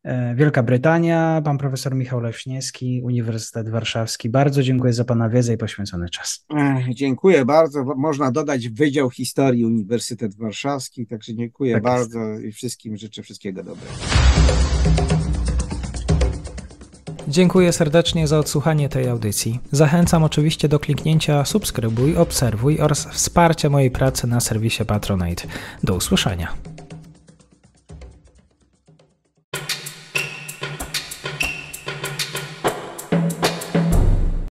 E, Wielka Brytania, pan profesor Michał Leśniewski, Uniwersytet Warszawski. Bardzo dziękuję za pana wiedzę i poświęcony czas. Dziękuję bardzo. Można dodać Wydział Historii Uniwersytet Warszawski, także dziękuję tak bardzo i wszystkim życzę wszystkiego dobrego. Dziękuję serdecznie za odsłuchanie tej audycji. Zachęcam oczywiście do kliknięcia subskrybuj, obserwuj oraz wsparcia mojej pracy na serwisie Patronite. Do usłyszenia.